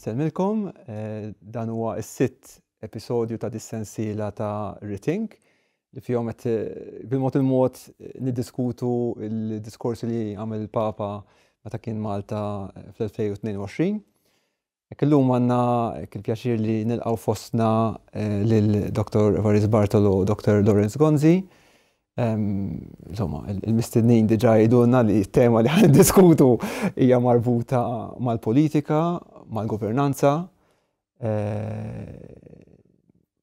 Nsemmilkom eh, dan huwa s-sitt episodju ta' dissensila ta' Rethink li fjom għet eh, bil-mot il-mot eh, niddiskutu il-diskorsi li għamil il-Papa meta kien Malta fl-2022. Kellum għanna kien pjaċir li nilqaw fostna lil-Dr. Varis Bartolo u Dr. Lorenz Gonzi. Insomma, il mistednin diġa jidunna li tema li għan diskutu hija marbuta mal-politika mal-governanza, eh,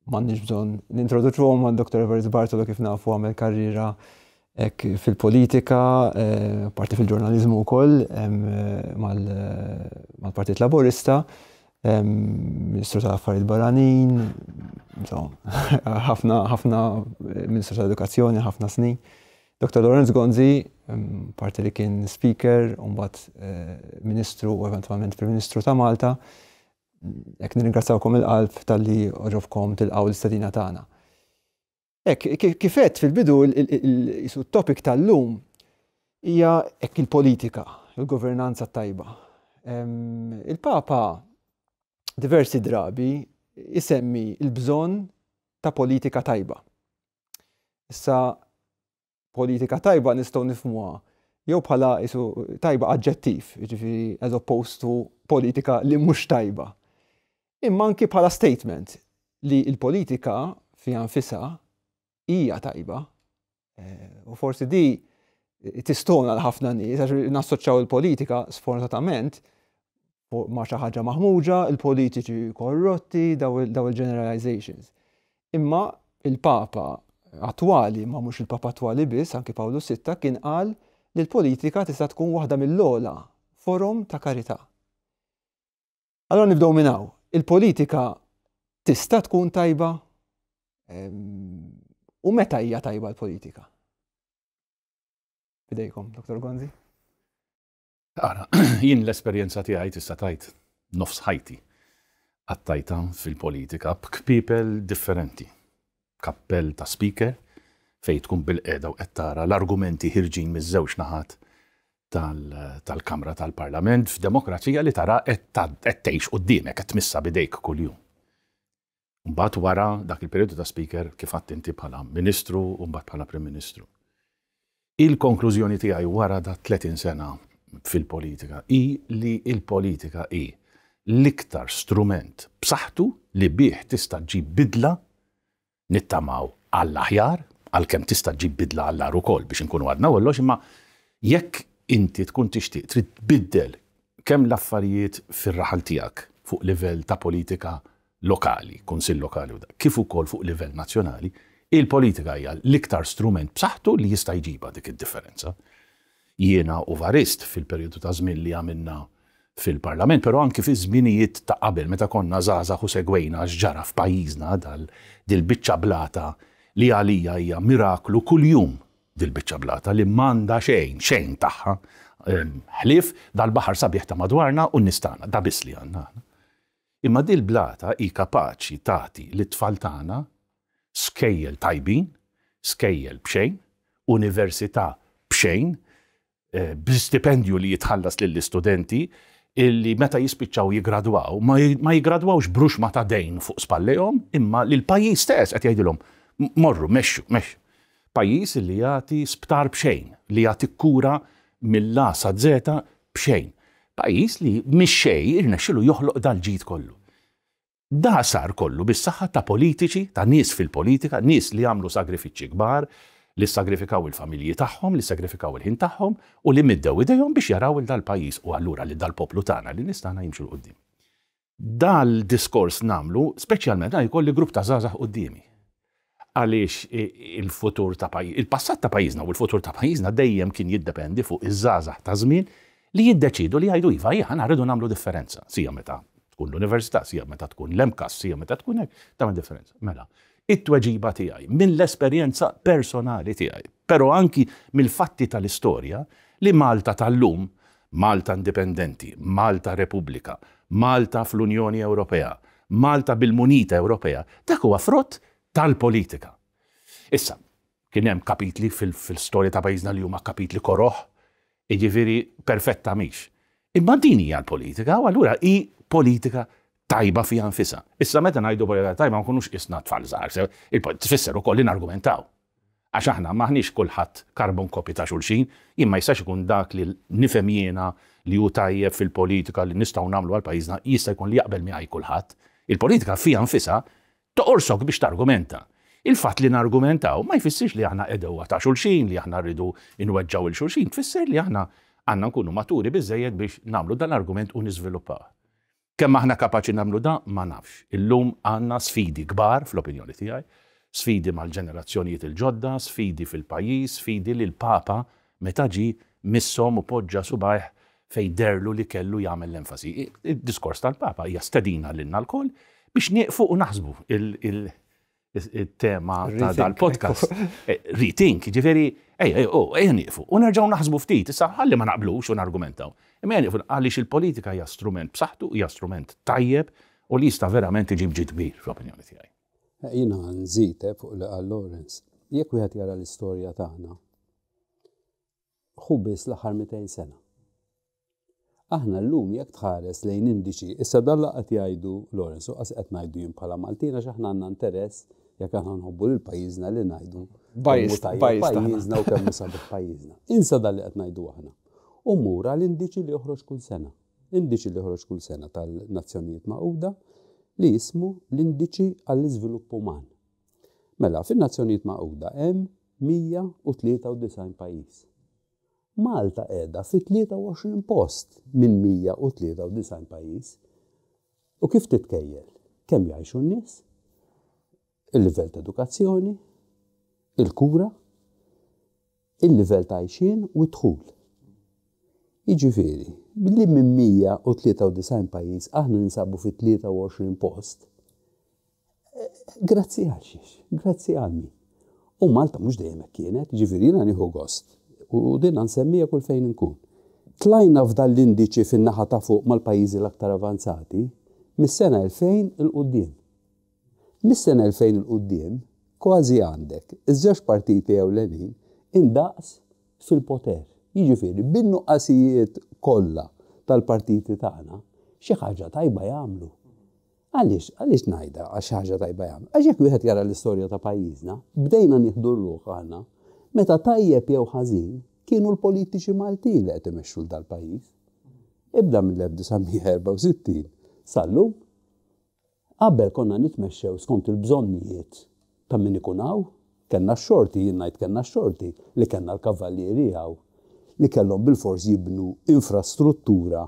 m'għandniex bżonn nintroduċuhom għal Dr. Evers Bartolo kif nafu għamel karriera ek fil-politika, eh, parti fil-ġurnalizmu wkoll mal-Partit Laburista, Ministru tal-Affarijiet Barranin, ħafna ħafna Ministru tal-Edukazzjoni, ħafna snin. Dr. Lorenz Gonzi, parti li kien speaker, unbat eh, ministru u eventualment prim-ministru ta' Malta, jek nirringrazzawkom il-qalb tal-li oġofkom til-qaw l-istadina tagħna. Ek, kifet fil-bidu il-topic tal-lum hija ek il-politika, il-governanza tajba. Il-Papa diversi drabi isemmi il-bżon ta' politika tajba. Issa politika tajba nistgħu nifmuha jew bħala isu tajba aġġettiv, ġifieri as opposed to politika li mhux tajba. Imma anki bħala statement li l-politika fi anfisa hija tajba. Eh, u forsi di tistona l-ħafna nies għax nassoċċaw il-politika sfortunatament ma xi ħaġa maħmuġa, il-politiċi korrotti, daw il-generalizations. Imma il-Papa attwali, ma mhux il-Papa attwali biss, anki Pawlu Sitta, kien qal li l-politika tista' tkun waħda mill-ola forum ta' karità. Allora nibdew minnaw, il-politika tista' tkun tajba u meta hija tajba l-politika? Bidejkom, Dr. Gonzi? Ara, jien l-esperjenza tiegħi tista' tajt nofs ħajti għattajta fil-politika b'kpipel differenti kappell ta' speaker fejn tkun bil-qeda u qed tara l-argumenti ħirġin miż-żewġ naħat tal-Kamra tal-Parlament f'demokrazija li tara qed tgħix quddiemek qed tmissa bidejk kuljum. Mbagħad wara dak il-perjodu ta' speaker kif qatt inti bħala Ministru u mbagħad bħala Prim Ministru. Il-konklużjoni tiegħi wara da' 30 sena fil-politika i li il-politika i l-iktar strument b'saħħtu li bih tista' ġib bidla nittamaw għall-aħjar, għal-kem tista' ġib bidla għall-ar ukoll biex nkunu għadna kollox, imma jekk inti tkun tixtieq trid tbiddel kemm l-affarijiet fir-raħal tiegħek fuq livell ta' politika lokali, konsil lokali u da, kif ukoll fuq livell nazzjonali, il-politika hija l-iktar strument b'saħħtu li jista' jġiba dik id-differenza. Jiena u varist fil-perjodu ta' żmien li għamilna fil-parlament, pero anki fi żminijiet ta' qabel meta konna żgħażagħ u segwejna x'ġara f'pajjiżna dal dil-biċċa blata li għalija hija miraklu kuljum dil-biċċa blata li manda xejn, xejn taħħa ħlif dal-baħar sabiħ ta' madwarna u nistana, da bis li għanna. Imma dil-blata i kapaċi taħti li tfaltana skejjel tajbin, skejjel bxejn, università bxejn, eh, bl-stipendju li jitħallas lill-istudenti, illi meta jispiċċaw jigradwaw, ma jigradwawx brux ma ta' dejn fuq spallejom, imma li l-pajjiż stess qed jgħidilhom morru, mexxu, meċu. Pajis illi jagħti sptar bxejn, li jagħti kura mill-A sa bxejn. Pajjiż li mixxej irnexxilu joħloq dal-ġid kollu. Da sar kollu bis-saħħa ta' politiċi, ta' nies fil-politika, nies li għamlu sagrifiċi kbar, li sagrifikaw il-familji tagħhom, li sagrifikaw il-ħin tagħhom u li middew idejhom biex jaraw il-dal-pajis u allura li dal-poplu tagħna li nistana jimxu l-qoddim. Dal-diskors namlu, speċjalment għaj kolli grupp ta' zazah qoddimi. Għaliex il-futur ta' pajis, il-passat ta' pajjiżna u l-futur ta' pajjiżna dejjem kien jiddependi fuq iż-żazah ta' żmien li jiddeċidu li jgħidu jiva jgħan għarridu namlu differenza, sija meta tkun l-università, sija meta tkun l-emkas, sija meta tkun hekk, ta' differenza. Mela, it-tweġiba tiegħi minn l-esperjenza personali tiegħi, però anki mill-fatti tal-istorja li Malta tal-lum, Malta indipendenti, Malta Repubblika, Malta fl-Unjoni Ewropea, Malta bil-Munita Ewropea, dak huwa frott tal-politika. Issa, kien hemm kapitli fil-storja ta' pajjiżna li huma kapitli koroħ, iġifieri perfetta miex. Imma din hija l-politika, u allura hi politika tajba fija nfisa. Issa meta ngħidu poetika tajba nkunux isna tfal żgħar, tfisser ukoll li nargumentaw. Għax aħna maħniex kulħadd karbon kopi ta' xulxin, imma jistax ikun dak li nifhem jiena li hu tajjeb fil-politika li nistgħu nagħmlu għal pajizna jista' jkun li jaqbel miegħi kulħadd. Il-politika fija anfisa toqorsok biex targumenta. Il-fat li nargumentaw ma jfissirx li aħna edewa ta' xulxin, li aħna rridu inweġġaw il-xulxin, tfisser li aħna għanna nkunu maturi bizzejed biex namlu dan argument u nizviluppaw. Kemm aħna kapaċi nagħmlu da, ma nafx. Illum għandna sfidi kbar fl-opinjoni tiegħi, sfidi mal-ġenerazzjonijiet il-ġodda, sfidi fil-pajjiż, sfidi li l-Papa meta ġi missom u poġġa subajh fej derlu li kellu jagħmel l-enfasi. Id-diskors tal-Papa hija stedina lilna l biex nieqfu u naħsbu il-tema ta' dal-podcast. E, rethink, ġifieri, ej, oh, ej, nieqfu. U nerġgħu naħsbu ftit, issa ħalli ma naqblux u nargumentaw. Imma jgħani għaliex il-politika hija strument b'saħħtu, hija strument tajjeb u li jista' verament iġib kbir fl-opinjoni tiegħi. Eh, jiena nżid eh, fuq li qal Lawrence, jekk wieħed jara l-istorja tagħna, ħubis l-aħħar 200 sena. Aħna l-lum jekk tħares lejn indiċi, issa dalla qed jgħidu Lorenzo qas qed ngħidu jien bħala Maltina x'aħna għandna interess jekk aħna nħobbu lil pajjiżna li ngħidu. Pajjiżna u kemm sabiħ pajjiżna. Insa dalli qed ngħidu aħna u mura l-indiċi li joħroġ kull sena. Indiċi li uħroċ kull sena tal-Nazzjonijiet Maquda li jismu l-indiċi għall izvilupp uman. Mela, fin-Nazzjonijiet Maquda hemm 193 pajjiż. Malta qiegħda fi 23 post minn 193 pajjiż. U kif titkejjel? Kemm jgħixu n-nies? Il-livell ta' edukazzjoni, il-kura, il-livell ta' għajxin u t-tħul. Iġifiri, billi minn 193 pajis aħna ninsabu fit 23 post. Eh, grazzi għalxiex, grazzi għalmi. U Malta mux dejjem kienet, ġifiri għan nieħu gost. U din nsemmija kull fejn nkun. Tlajna f'dan l-indiċi fin-naħa ta' fuq mal-pajjiżi l-aktar avanzati mis-sena 2000 il-qudiem. Mis-sena 2000 il-qudiem, kważi għandek iż-żewġ partiti ewlenin indaqs fil-poter Jiġifieri, bin-nuqqasijiet kollha tal-partiti tagħna xi ħaġa tajba jagħmlu. Għaliex, għaliex ngħidha għax ħaġa tajba jagħmlu. Għax jekk wieħed jara l-istorja ta' pajjiżna, bdejna nieħdu rruħ għandna meta tajjeb jew ħażin kienu l-politiċi Maltin li qed imexxu dal-pajjiż. Ibda mill-1964 sal-lum qabel konna nitmexxew skont il-bżonnijiet ta' min ikunaw, kellna x-xorti, jien ngħid kellna x-xorti li kellna l-kavallieri għaw li kellhom bil-fors jibnu infrastruttura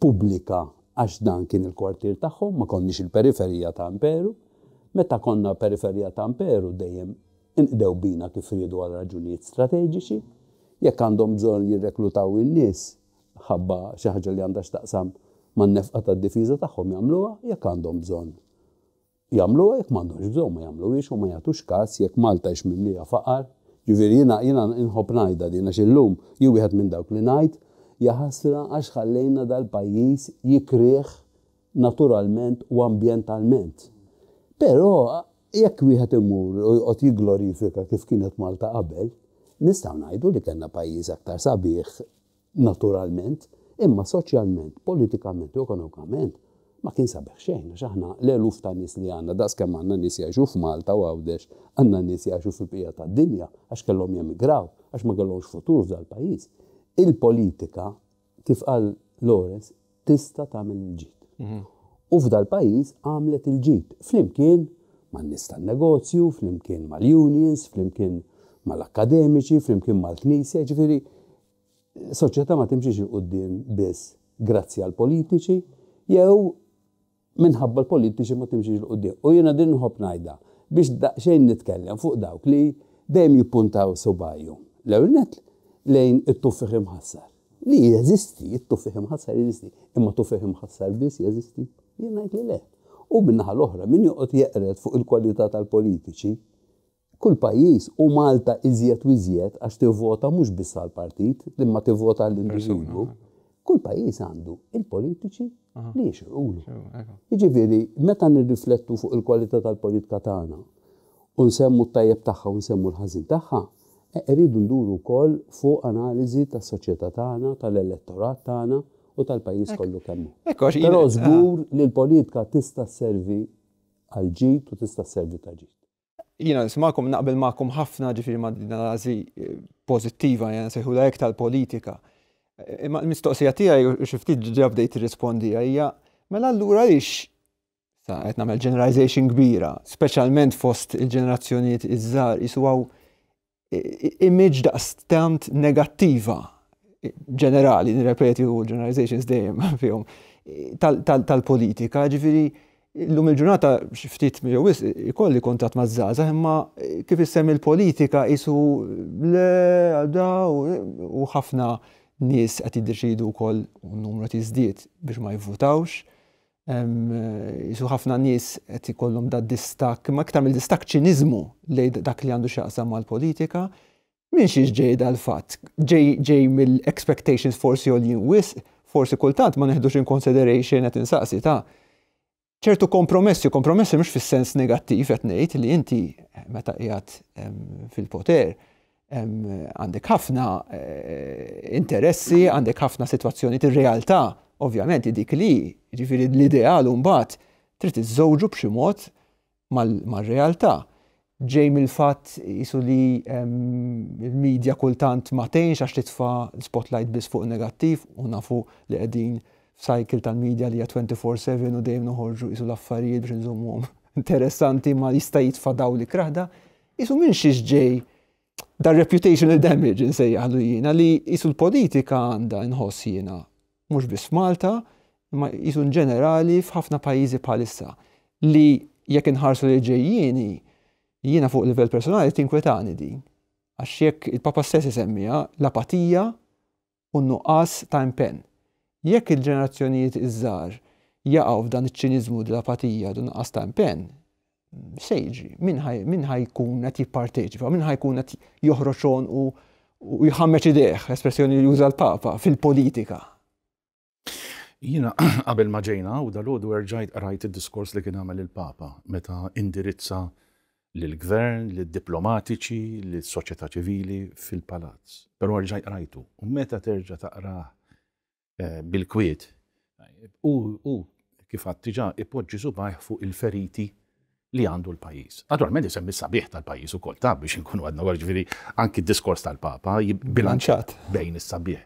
pubblika għax dan kien il-kwartier tagħhom, ma konniex il-periferija ta' Amperu. Meta konna periferija ta' Amperu dejjem inqdew bina kif riedu għal raġunijiet strateġiċi, jekk għandhom bżonn jirreklutaw in-nies ħabba xi ħaġa li għandha x'taqsam man-nefqa tad-difiża tagħhom jagħmluha jekk għandhom bżonn. Jagħmluha jekk m'għandhomx bżonn ma jagħmluhiex u ma jagħtux każ jekk Malta x mimlija faqar Jiviri, jina, jina inħobb ngħidha din għax illum jew wieħed minn dawk li ngħid ja għax ħallejna dal-pajjiż jikriħ naturalment u ambientalment. Però jekk wieħed imur u qed jigglorifika kif kienet Malta qabel, nistgħu ngħidu li kellna pajjiż aktar sabiħ naturalment, imma soċjalment, politikament u ekonomikament ma kien sabeħ xejn, xaħna l-eluf ta' nis li għanna, da' kemm għanna nis jaxu f'Malta u għawdex, għanna nis jaxu f'bqija ta' dinja, għax kellhom jemigraw, għax ma kellhomx futur f'dal pajis. Il-politika, kif għal Lorenz, tista tagħmel il ġit mhm. U f'dal pajis għamlet il-ġid, flimkien ma' nis tan-negozju, flimkien mal-unions, flimkien mal-akademiċi, flimkien mal-knisja, ġifiri, soċieta ma timxiex il-qudiem biss grazzi għal politiċi jew minħabba l-politiċi ma timxiex l-qoddim. U jena din nħob najda biex xejn nitkellem fuq dawk li dejjem jippuntaw subajju. L-ewnet lejn it-tuffiħ imħassar. Li jeżisti, it-tuffiħ imħassar jeżisti, imma tuffiħ imħassar biss jeżisti, jena li le. U minnaħa l-oħra, min joqgħod jeqret fuq il-kwalità tal-politiċi, kull pajjiż u Malta iżjed u iżjed għax tivvota mhux biss għall-partit, imma tivvota għall-individwu kull pajjiż għandu il-politiċi li jixqulu. Jiġifieri, meta nirriflettu fuq il-kwalità tal-politika tagħna u nsemmu t-tajjeb tagħha u nsemmu l-ħażin tagħha, e, rridu nduru wkoll fuq analiżi tas-soċjetà tagħna, tal-elettorat tagħna u tal-pajjiż kollu kemm. Però żgur ah. li l-politika tista' servi għal ġid u tista' servi ta' ġid. Jina nismakom naqbel ma'kom ħafna ġifiri ma' din eh, pozittiva, jena seħu l-ek tal-politika Imma l-mistoqsija tiegħi xiftit ġab dejt rispondi hija mela allura ix sa qed nagħmel generalization kbira, speċjalment fost il-ġenerazzjonijiet iż-żgħar jiswaw image daqstant negattiva ġenerali, nirrepeti u generalizations dejjem fihom, tal-politika, ġifiri l-lum il-ġurnata xiftit mill-jowis ikolli kontat ma' zaza, imma kif issem il-politika isu le, da u ħafna nies qed jiddeċidu wkoll numru tiżdied biex ma jivvutawx. Jisu ħafna nies qed ikollhom da distak, ma aktar mill-distak ċiniżmu li dak li għandu x'jaqsam mal-politika, Min xiex ġej dal-fatt, ġej mill-expectations forsi għol jinwis, forsi kultant ma neħdux in consideration qed insaqsi ta' ċertu kompromessi, kompromessi mhux fis-sens negattiv qed ngħid li inti meta qiegħed fil-poter għandek ħafna eh, interessi, għandek ħafna situazzjoni ir-realtà, ovvjament dik li, ġifiri l-ideal mbagħad trid iżżewġu b'xi mod mal-realtà. Ġej mill-fatt jisu li l-medja kultant ma tgħinx għax titfa spotlight biss fuq negattiv u nafu li qegħdin f'cycle tal-medja li hija 24/7 u dejjem noħorġu isu l-affarijiet biex nżommuhom interessanti ma jista' jitfadaw li kraħda, isu minn xiex ġej da' reputational damage nsejjaħlu jina li jisu l-politika għanda nħoss jina, mux bis Malta, ma jisu ġenerali f'ħafna pajizi palissa li jekk inħarsu li ġejjini jina fuq livell personali tinkwetani din. Għax jekk il-papa stess semmija l-apatija u nuqqas ta' impen. Jekk il-ġenerazzjonijiet iż-żar jaqaw f'dan iċ-ċinizmu l-apatija u nuqqas ta' impen Jekk il-ġenerazzjonijiet iż-żar jaqgħu f'dan iċ-ċiniżmu l-apatija u nuqqas ta' impen sejġi, minn ħajkun qed jipparteċipa, minn ħajkun qed joħroċon u jħammeċ ideħ, espressjoni li juża l-Papa, fil-politika. Jina, qabel maġejna, u dal-ħodu erġajt rajt il-diskors li kien għamel il-Papa, meta indirizza l-gvern, l-diplomatiċi, l-soċieta ċivili fil-palazz. Pero erġajt rajtu, u meta terġa taqra eh, bil-kwiet, u kif għattiġa ipoġġi subajħ fuq il-feriti li għandu l-pajis. Naturalment jisemmi sabiħ tal-pajis u kol ta' biex nkunu għadna għarġviri anki diskors tal-papa jibbilanċat bejn is-sabiħ.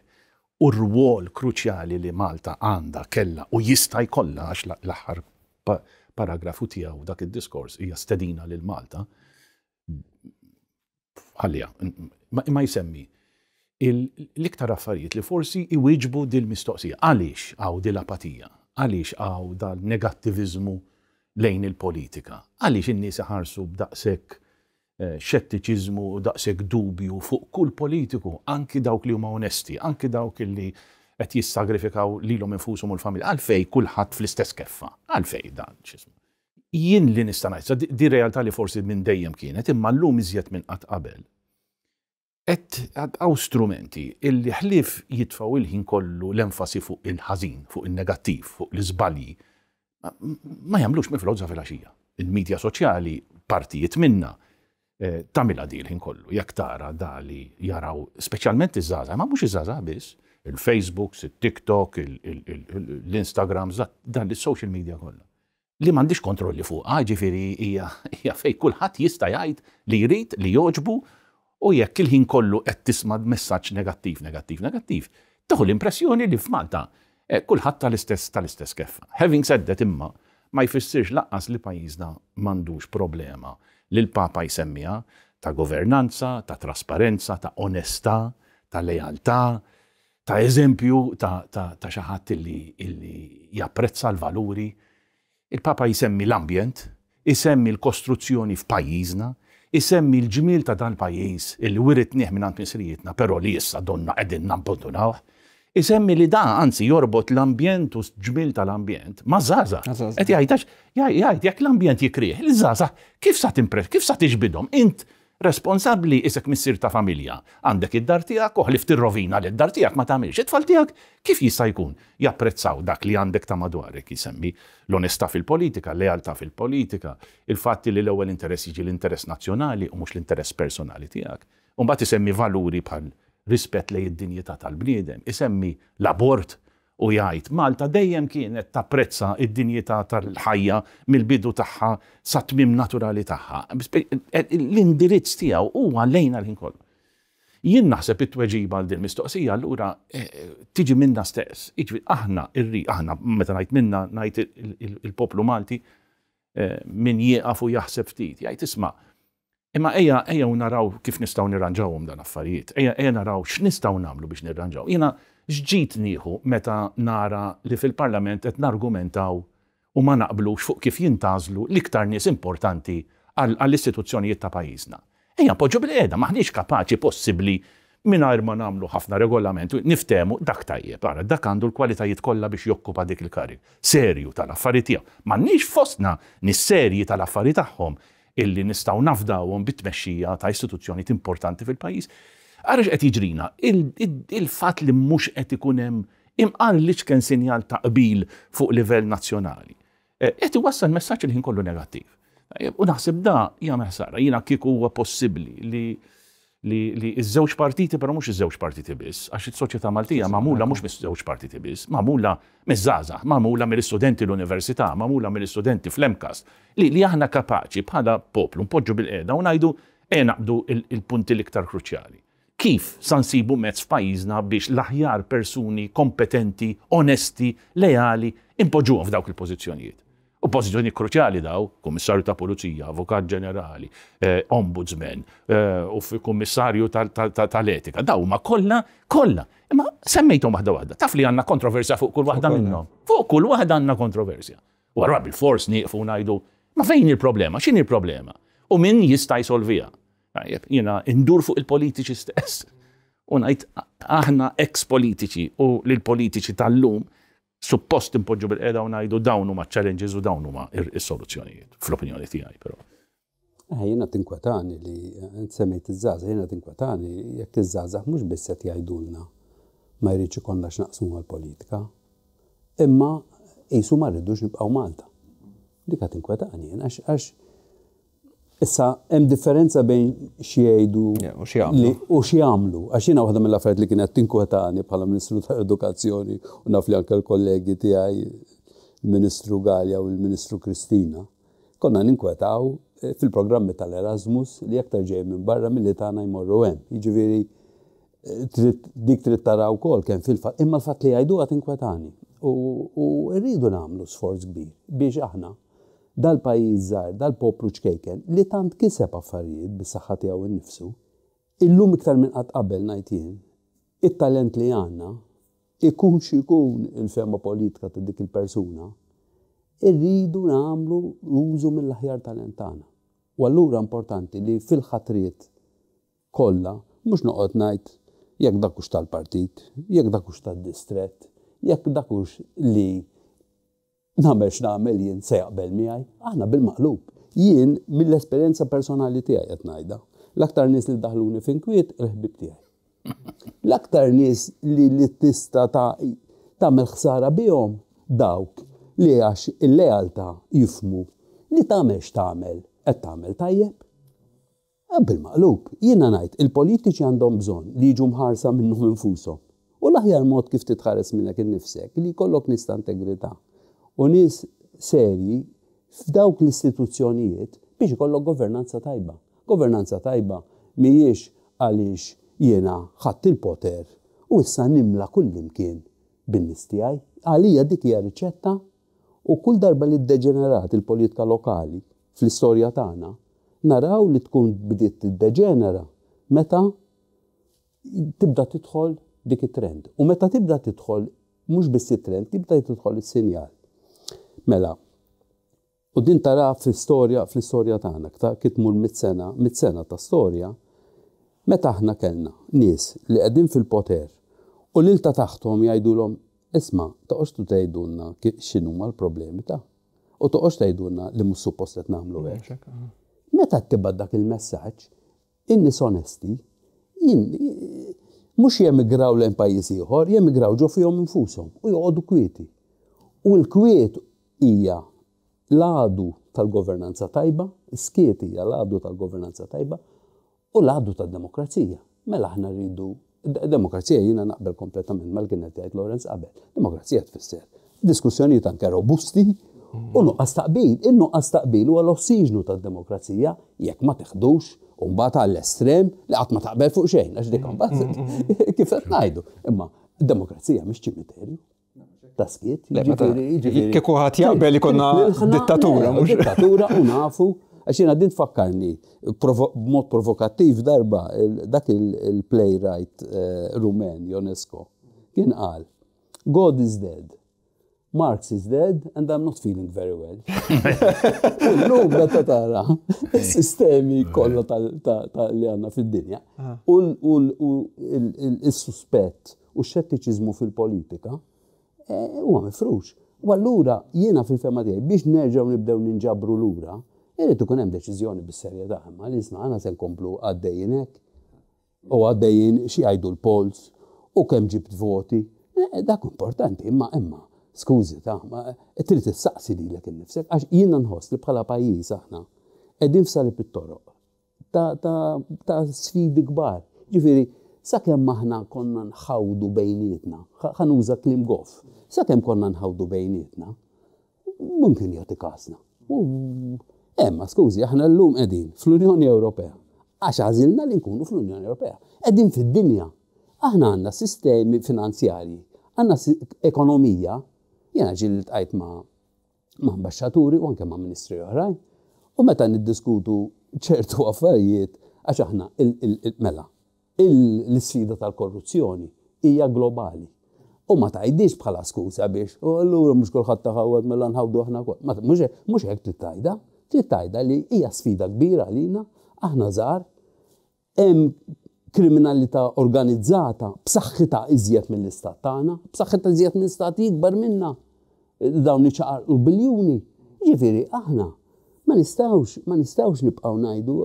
U r-wol kruċjali li Malta għanda kella u jista' jkollha għax l-aħħar paragrafu tiegħu dak id-diskors hija stedina lil Malta. Għalija, ma jsemmi l-iktar affarijiet li forsi iwiġbu dil-mistoqsija. Għaliex għaw dil-apatija? Għaliex għaw dal-negattivizmu? lejn il-politika. Għaliex in-nies iħarsu b'daqshekk eh, xettiċiżmu u daqshekk dubju fuq kull politiku, anki dawk li huma onesti, anki dawk li qed jissagrifikaw lilhom infushom u l-familja. Għalfej kulħadd fl-istess keffa. Għalfej dan x'ismu. Jien li nista' ngħid, di realtà li forsi minn dejjem kienet, imma llum iżjed minn qatt qabel. Et għaw strumenti illi ħlif jitfaw il-ħin kollu l-enfasi fuq il-ħażin, fuq il-negattiv, fuq l izbalji fuq l iżbalji ma jamlux flodza fil-axija. Il-medja soċjali partijiet minna eh, tamila dil ħin kollu, jak tara dali jaraw, specialment iż-żaza, ma mux iż-żaza biss, il-Facebook, il-TikTok, l-Instagram, dan il-social media kollu. Li mandiġ kontrolli fuq, ah, ġifiri hija fej kulħadd jista' jgħid li jrid li joġbu u jekk il-ħin kollu qed tisma' messaġġ negattiv, negattiv, negattiv. Taħu l-impressjoni li f'Malta Eh, kulħadd tal-istess tal-istess keffa. Having said that imma, ma jfissirx laqqas li pajjiżna m'għandux problema li l-Papa jsemmiha ta' governanza, ta' trasparenza, ta' onesta, ta' lealtà, ta' eżempju ta', ta, ta xi ħadd illi, illi japprezza l-valuri. Il-Papa jsemmi l-ambjent, isemmi l-kostruzzjoni f'pajjiżna, isemmi l-ġmil ta' dan pajjiż il-wirit nieħ minn għand misrijietna, però li issa donna qegħdin nampondunaw isemmi li da anzi jorbot l-ambjent u ġmil tal-ambjent ma' zaza. Et jajtax, jajt, jek l-ambjent jikrieħ, l zaza, kif sa' timpress, kif sa' tiġbidhom? Int responsabli isek missir ta' familja. Għandek id-dar tijak, uħlif ir-rovina li id dar tijak ma tamilx. It-tfal tijak kif jista' jkun japprezzaw dak li għandek ta' madwarek jisemmi l-onesta fil-politika, lealtà fil-politika, il-fatti li l-ewwel interess jiġi l-interess nazzjonali u mhux l-interess personali tijak. bat isemmi valuri bħal rispett li id-dinjità tal-bniedem. Isemmi l-abort u jgħid Malta dejjem kienet tapprezza id-dinjità tal-ħajja mill-bidu tagħha sa tmim naturali tagħha. Eh, l-indirizz tiegħu huwa lejna l-ħin kollu. Jien naħseb it-tweġiba għal din mistoqsija allura eh, tiġi minna stess. Iġvi aħna irri aħna meta ngħid minna ngħid il-poplu Malti eh, min jieqaf u jaħseb ftit. Jgħid isma' Imma eja, eja naraw kif nistaw nirranġawhom dan affarijiet. Eja, eja naraw x'nistgħu nagħmlu biex nirranġaw. Jiena xġit nieħu meta nara li fil-Parlament qed nargumentaw u ma naqblux fuq kif jintażlu l-iktar nies importanti għall-istituzzjonijiet ta' pajjiżna. Ejja poġġu bil-qiegħda maħniex kapaċi possibbli mingħajr ma nagħmlu ħafna regolament niftemu dak tajjeb, ara dak għandu l-kwalitajiet kollha biex jokkupa dik il karri Serju tal-affarijiet tiegħu. M'għandniex fostna nis-serji tal-affarijiet tagħhom illi nistaw nafdawhom bit-tmexxija ta' istituzzjoni importanti fil-pajjiż. Għarax qed jiġrina, il-fatt li mhux qed ikun hemm imqalliċ kien sinjal ta' qbil fuq livell nazzjonali. Eh, qed iwassal messaġġ li ħin kollu negattiv. U naħseb da jagħmel ħsara, jiena kieku huwa possibbli li li iż-żewġ partiti, però mhux iż-żewġ partiti biss, għax it soċjetà Maltija magħmula mhux miż-żewġ partiti biss, magħmula miż-żgħażagħ, magħmula mill-istudenti l-università, magħmula mill-istudenti fl-emkas, li li aħna kapaċi bħala poplu npoġġu bil-qeda u ngħidu e naqdu il-punti l-iktar kruċjali. Kif sansibu mezz f'pajjiżna biex l-aħjar persuni kompetenti, onesti, leali impoġġuhom f'dawk il-pożizzjonijiet? U pozizjoni kruċjali daw, kummissarju ta' pulizija, Avukat Ġenerali, eh, Ombudsman, eh, u kummissarju tal-Etika, daw ma kollha, kollha. Imma semmejthom waħda wahda. Taf li għandna kontroversja fuq kull waħda minnhom. Fuq kull waħda għandna kontroversja. U għarra bil-fors nieqfu ngħidu, ma fejn il-problema, x'in il-problema? U min jista' jsolvija? Jiena indur fuq il-politiċi stess. U ngħid aħna ex-politiċi u lill-politiċi tal-lum suppost impoġġu bil-qeda u najdu dawnu ma challenges u dawnu ma il soluzzjonijiet fl-opinjoni tiegħi però. Eh, jena tinkwetani li eh, n-semmejt iż-żaza, jena tinkwetani jek iż-żaza mux bisset jajdulna, ma jriċi konna xnaqsum għal politika imma qisu ma rridux nibqaw Malta. Dika qed tinkwetani għax Issa, hemm differenza bejn xi jgħidu u xi jagħmlu. Għax jiena waħda mill-affarijiet li kienet tinkwetani bħala Ministru ta' Edukazzjoni u naf li anke l-kollegi tiegħi il-Ministru Galja u l-Ministru Kristina. Konna ninkwetaw eh, fil-programmi tal-Erasmus li aktar ġej minn barra mill-li tagħna jmorru hemm. Jiġifieri eh, dik trid taraw ukoll kemm fil-fatt, imma l-fatt li jgħidu għad inkwetani. U rridu nagħmlu sforz kbir biex aħna dal-pajjiż żgħar, dal-poplu ċkejken li tant kiseb affarijiet bis-saħħa tiegħu innifsu. Illum iktar minn qatt qabel ngħid jien, it-talent li għandna ikun xikun il-fema politika ta' dik il-persuna, irridu nagħmlu użu mill-aħjar talent tagħna. U allura importanti li fil-ħatriet kollha mhux noqgħod ngħid jekk dakux tal-partit, jekk dakux tal-distret, jekk dakux li namel x'namel jien se jaqbel miegħi, aħna bil-maqlub. Jien mill-esperjenza personali tijaj qed ngħidha. L-aktar nies li daħluni finkwiet il-ħbib tijaj. L-aktar nies li li tista ta' tagħmel ħsara bihom dawk li għax il-lealtà jifmu li tagħmel x'tagħmel qed tagħmel tajjeb. Ah, bil-maqlub, jiena ngħid il-politiċi għandhom bżonn li jiġu mħarsa minnhom infushom. U l-aħjar mod kif titħares minnek innifsek li jkollok nista' integrità u nies serji f'dawk l-istituzzjonijiet biex ikollok governanza tajba. Governanza tajba mhijiex għaliex jiena ħadd il-poter u issa nimla kullimkien bin-nies Għalija dik hija riċetta u kull darba li ddeġenerat il-politika lokali fl-istorja tagħna naraw li tkun bdiet tiddeġenera meta tibda tidħol dik it-trend. U meta tibda tidħol mhux biss it-trend, tibda tidħol is-sinjal. Mela, u din tara fl-istorja, fl-istorja tagħna, ta' kitmur mit-sena, mit-sena ta' storja, meta aħna kellna nies li qegħdin fil-poter u lil ta' taħtom jgħidulhom isma' ta' tu tgħidulna x'inhuma l-problemi ta' u toqgħodx tgħidulna li mhux suppost qed nagħmlu hekk. Meta tibad dak il-messaġġ, in-nies onesti, mux jemigraw l-en ieħor, jemigraw ġo fihom infushom u joqogħdu kwieti. U l-kwiet hija l-għadu tal-governanza tajba, skiet hija l-għadu tal-governanza tajba u l-għadu tal-demokrazija. Mela aħna rridu demokrazija jina naqbel kompletament mal-kienet jgħid Lorenz qabel. Demokrazija tfisser. Diskussjoni tanke robusti u nuqqas taqbil. Il-nuqqas taqbil huwa l-ossiġnu tad-demokrazija jekk ma teħdux u mbagħad għall-estrem li qatt ma taqbel fuq xejn għax dik mm-hmm. Mm-hmm. kif qed ngħidu. Imma demokrazija mhix ċimiterju taskiet. Jiġifieri- jiġifieri- Kieku ħat jaqbel li jiġifieri konna dittatura. Eh, dittatura u nafu. Għaxina din tfakkarni, mod provokativ darba dak il-playwright eh, rumen Ionesco, Kien qal, God is dead. Marx is dead and I'm not feeling very well. L-lum meta tara sistemi eh. kollha li għanna fil dinja ah. U l-suspett u xettiċizmu fil-politika Eh, huwa mifrux. U allura jiena fil-fema tijaj biex nerġgħu nibdew ninġabru lura, irid ikun hemm deċiżjoni bis-serjetà, imma li nisma' għana se nkomplu għaddejjin hekk. U għaddejjen xi jgħidu l-pols u kemm ġibt voti. Eh, dak importanti, imma imma skużi ta' ma trid issaqsi lilek innifsek għax jiena nħos li bħala pajjiż aħna għedin f'sali pit-toroq ta' sfidi kbar. Ġifieri, sakemm aħna konna nħawdu bejnietna, ħanuża klim gof sakemm konna nħawdu bejnietna, mumkin jagħti kasna. Emma, skużi, aħna llum qegħdin fl-Unjoni Ewropea. Għax għażilna li nkunu fl-Unjoni Ewropea. Qegħdin fid-dinja. Aħna għandna sistemi finanzjarji, għandna ekonomija, jena ġil tqajt ma' ambasċaturi u anke ma' ministri oħrajn. U meta niddiskutu ċertu affarijiet għax aħna il-mela. Il-sfida tal-korruzzjoni hija globali u ma tajdix bħala skusa biex, u allura mux kolħat taħawad mela nħawdu aħna kol. Mux hekk t tajda, trid tajda li hija sfida kbira għalina, aħna żgħar, hemm kriminalità organizzata b'saħħitha iżjed mill-istat tagħna, b'saħħitha iżjed mill-istat jikbar minna dawn iċaqar u biljuni. Ġifiri, aħna ma nistawx, ma nistawx nibqgħu ngħidu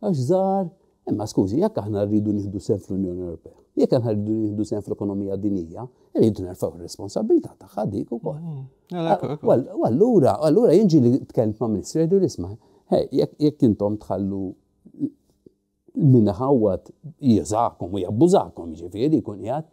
għax żgħar, imma skużi, jekk aħna rridu nieħdu sef fl-Unjoni Ewropea jekk nħardu nieħdu sen fl-ekonomija dinija, irridu nerfaw ir-responsabilità tagħha dik ukoll. Mm-hmm. Allura, allura jinġi li tkellmt ma' ministri jgħidu l-isma' jekk intom tħallu minna ħawat jizakom u jabbużakom, ġifieri kun jgħat,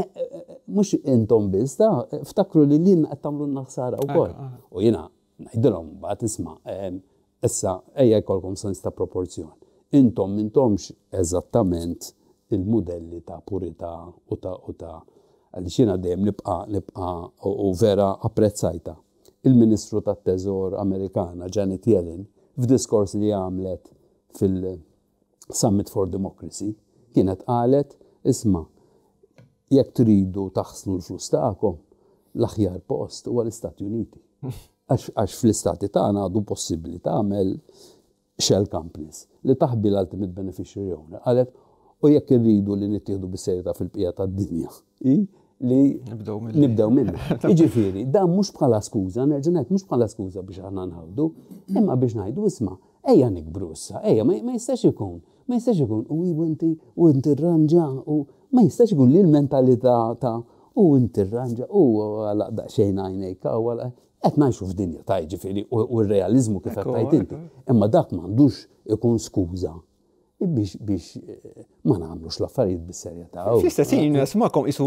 eh, eh, eh, mux intom biss da, ftakru li lin qed tagħmlu naħsara wkoll. U jiena ngħidilhom bagħad isma' ehm, issa ejja jkollkom sens ta' proporzjon. Intom mintomx eżattament il-modelli ta' purita u ta' u ta' għalixina xina dejjem nibqa nibqa u vera apprezzajta. Il-Ministru tat teżor Amerikana Janet Yellen f'diskors li għamlet fil-Summit for Democracy kienet qalet isma' jekk tridu taħslu l-flus l-aħjar post huwa l-Istati Uniti. Għax fl-Istati tagħna għadu possibbli tagħmel shell companies li taħbi l-ultimate beneficiary owner. Qalet u jekk irridu li nittieħdu bis-serjetà fil-bqija tad-dinja. Li nibdew minn. Iġifieri, dan mhux bħala skuża, nerġa' ngħid mhux bħala skuża biex aħna nħawdu, imma biex ngħidu isma' ejja nikbru issa, ejja ma jistax ikun, ma jistax ikun u inti u inti rranġa u ma jistax ikun li l-mentalità ta' u inti rranġa u għalaq daqsxejn għajnejk u għala qed ngħixu f'dinja ta' jiġifieri u r-realiżmu kif qed tajt inti. Imma dak m'għandux ikun skuża biex biex eh, ma nagħmlux l-affarijiet bis-serjetà. Fl-istessin eh, eh, nismakom isu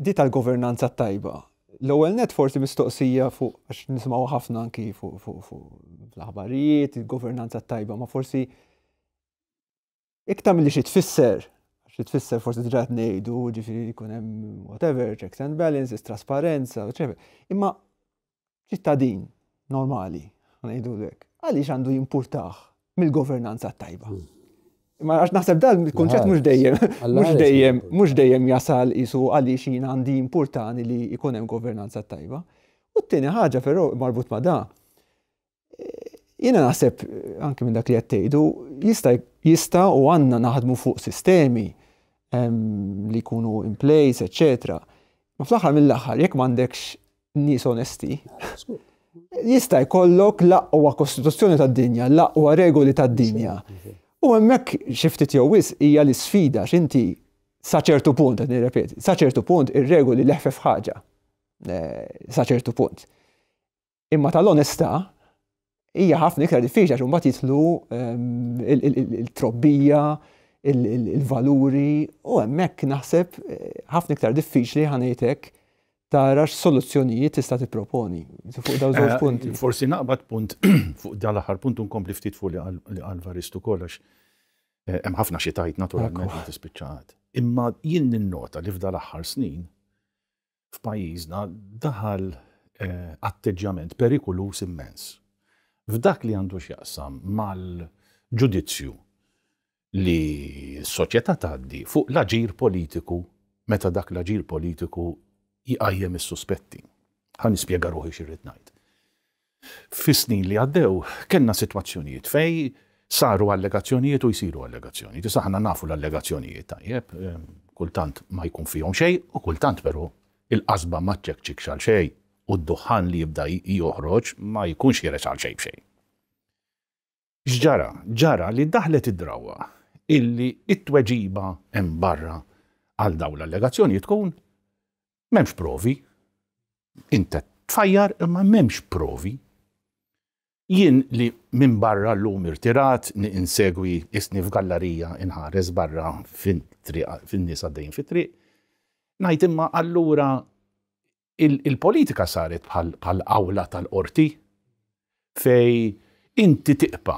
di tal-governanza tajba. L-ewwel net forsi mistoqsija fuq għax nisimgħu ħafna anki fuq l-aħbarijiet, il-governanza tajba, ma forsi iktar milli xi tfisser xi tfisser forsi diġà ngħidu ġifieri jkun hemm whatever, checks and balances, trasparenza, eċetera. Imma ċittadin normali, ngħidu lek, għaliex għandu jimpurtaħ mill-governanza tajba. Mm. Ma għax naħseb dal kunċett mhux dejjem, mhux dejjem, mux dejjem jasal isu għaliex jien għandi importani li jkun hemm governanza tajba. U t-tieni ħaġa però marbut ma' da. Jiena naħseb anke minn dak li qed tgħidu jista' jista' u għandna naħdmu fuq sistemi li jkunu in place, eċetera. Ma fl-aħħar mill-aħħar jekk m'għandekx nies onesti. Jista' jkollok l kostituzzjoni tad-dinja, l regoli tad-dinja. U hemmhekk xiftit jew wis hija l-isfida x'inti saċertu punt, nirrepeti, saċertu punt ir-regoli leħfe ħaġa. Eh, saċertu punt. Imma tal-onesta, hija ħafna iktar diffiċli għax mbagħad jitlu ehm, il-trobbija, il-valuri u hemmhekk naħseb eh, ħafna iktar diffiċli ħanejtek tarax soluzzjonijiet tista' tipproponi fuq daw żewġ eh, punti. Forsi naqbad punt fuq dal-aħħar punt nkompli ftit fuq li għal-Varistu kollox. Eh, hemm ħafna xi tajt naturalment tispiċċat. Imma jien ninnota li f'dal aħħar snin f'pajjiżna daħal eh, atteġġjament perikulus immens. F'dak li għandu x'jaqsam mal-ġudizzju li s-soċjetà tgħaddi fuq l-aġir politiku meta dak l-aġir politiku jqajjem is-suspetti. Ħan nispjega ruħi xirrid ngħid. Fis-snin li għaddew kellna sitwazzjonijiet fej saru allegazzjonijiet u jisiru allegazzjonijiet. Tisa ħana nafu l-allegazzjonijiet tajjeb, kultant ma jkun fihom xej u kultant pero il-qasba ma ċekċik xal xej u d-duħan li jibda joħroġ ma jkunx jeres xal xej bxej. Xġara, ġara li daħlet id-drawa illi it-tweġiba hemm barra għal daw l-allegazzjoni tkun memx provi, inta tfajjar imma memx provi Jien li minn barra l-lum irtirat, insegwi isni f'gallarija inħares barra fin nisa għaddejn fit-triq. Najt imma allura il-politika saret bħal awla tal-qorti fej inti tiqpa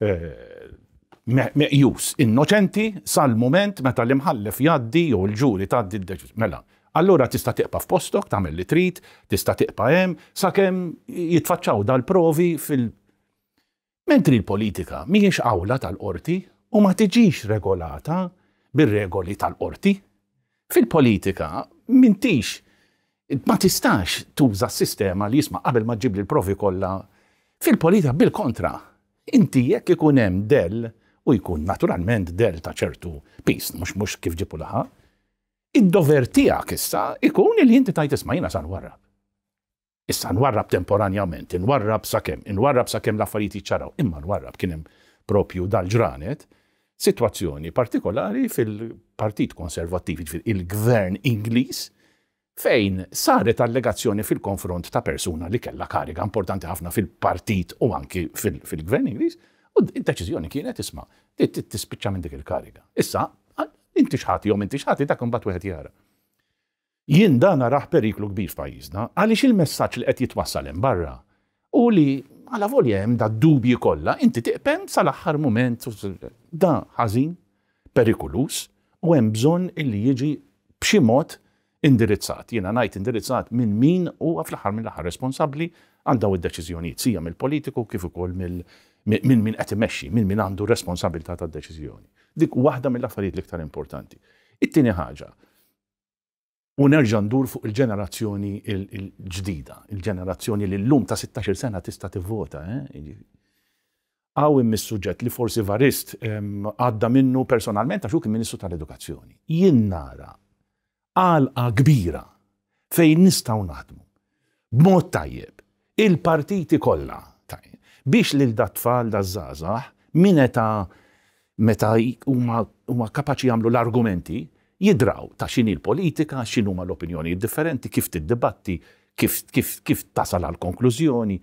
eh, meqjus innoċenti sal-moment meta l-imħallef jaddi u l-ġuri taddi d-deċiż. Mela, Allura tista' tiqpa f'postok, tagħmel li trid, tista' tiqpa hemm, sakemm jitfaċċaw dal-provi fil- Mentri l-politika mhijiex awla tal-qorti u ma tiġix regolata bir-regoli tal-qorti. Fil-politika mintix ma tistax tuża s-sistema li jisma' qabel ma ġibli l-provi kollha. Fil-politika bil-kontra, inti jekk ikun hemm del u jkun naturalment del ta' ċertu pis, mhux mhux kif ġipu laħaq, id-dover tiegħek issa ikun li inti tajt isma' jiena sa Issa nwarrab temporanjament, nwarrab sakemm, nwarrab sakemm l-affarijiet jiċċaraw, imma nwarrab kien hemm propju dal-ġranet situazzjoni partikolari fil-Partit konservativi fil-Gvern Ingliż, fejn saret allegazzjoni fil-konfront ta' persuna li kella kariga importanti ħafna fil-partit u anki fil-gvern Ingliż, u d-deċiżjoni kienet isma' tispiċċa minn dik il-kariga. Issa Inti xħati, jom inti xħati, ta' kumbat wieħed jara. Jien dan raħ periklu kbir fajizna, għaliex il-messaġġ li qed jitwassal barra u li għala volja hemm da dubji kollha, inti tiqpen sal-aħħar mument da ħażin, perikulus u hemm bżonn illi jiġi b'xi mod indirizzat. Jiena ngħid indirizzat minn min u fl-aħħar mill-aħħar responsabbli għandaw id-deċiżjonijiet sija mill-politiku kif ukoll minn min qed imexxi, minn min għandu responsabilità tad-deċiżjoni. Dik waħda mill-affarijiet l-iktar importanti. It-tieni ħaġa, u nerġa' ndur fuq il-ġenerazzjoni il-ġdida, il-ġenerazzjoni li l-lum ta' 16 sena tista' tivvota. Eh? Għaw immis suġġett li forsi varist għadda minnu personalment għaxu kien ministru tal-edukazzjoni. Jien nara għalqa kbira fejn nistaw naħdmu. B'mod tajjeb, il-partiti kollha biex lil dat tfal da żgħażagħ min ta' meta huma kapaċi jagħmlu l-argumenti, jidraw ta' xini l-politika, xin huma l-opinjoni differenti, kif tiddibatti, kif, kif, kif tasal għal konklużjoni,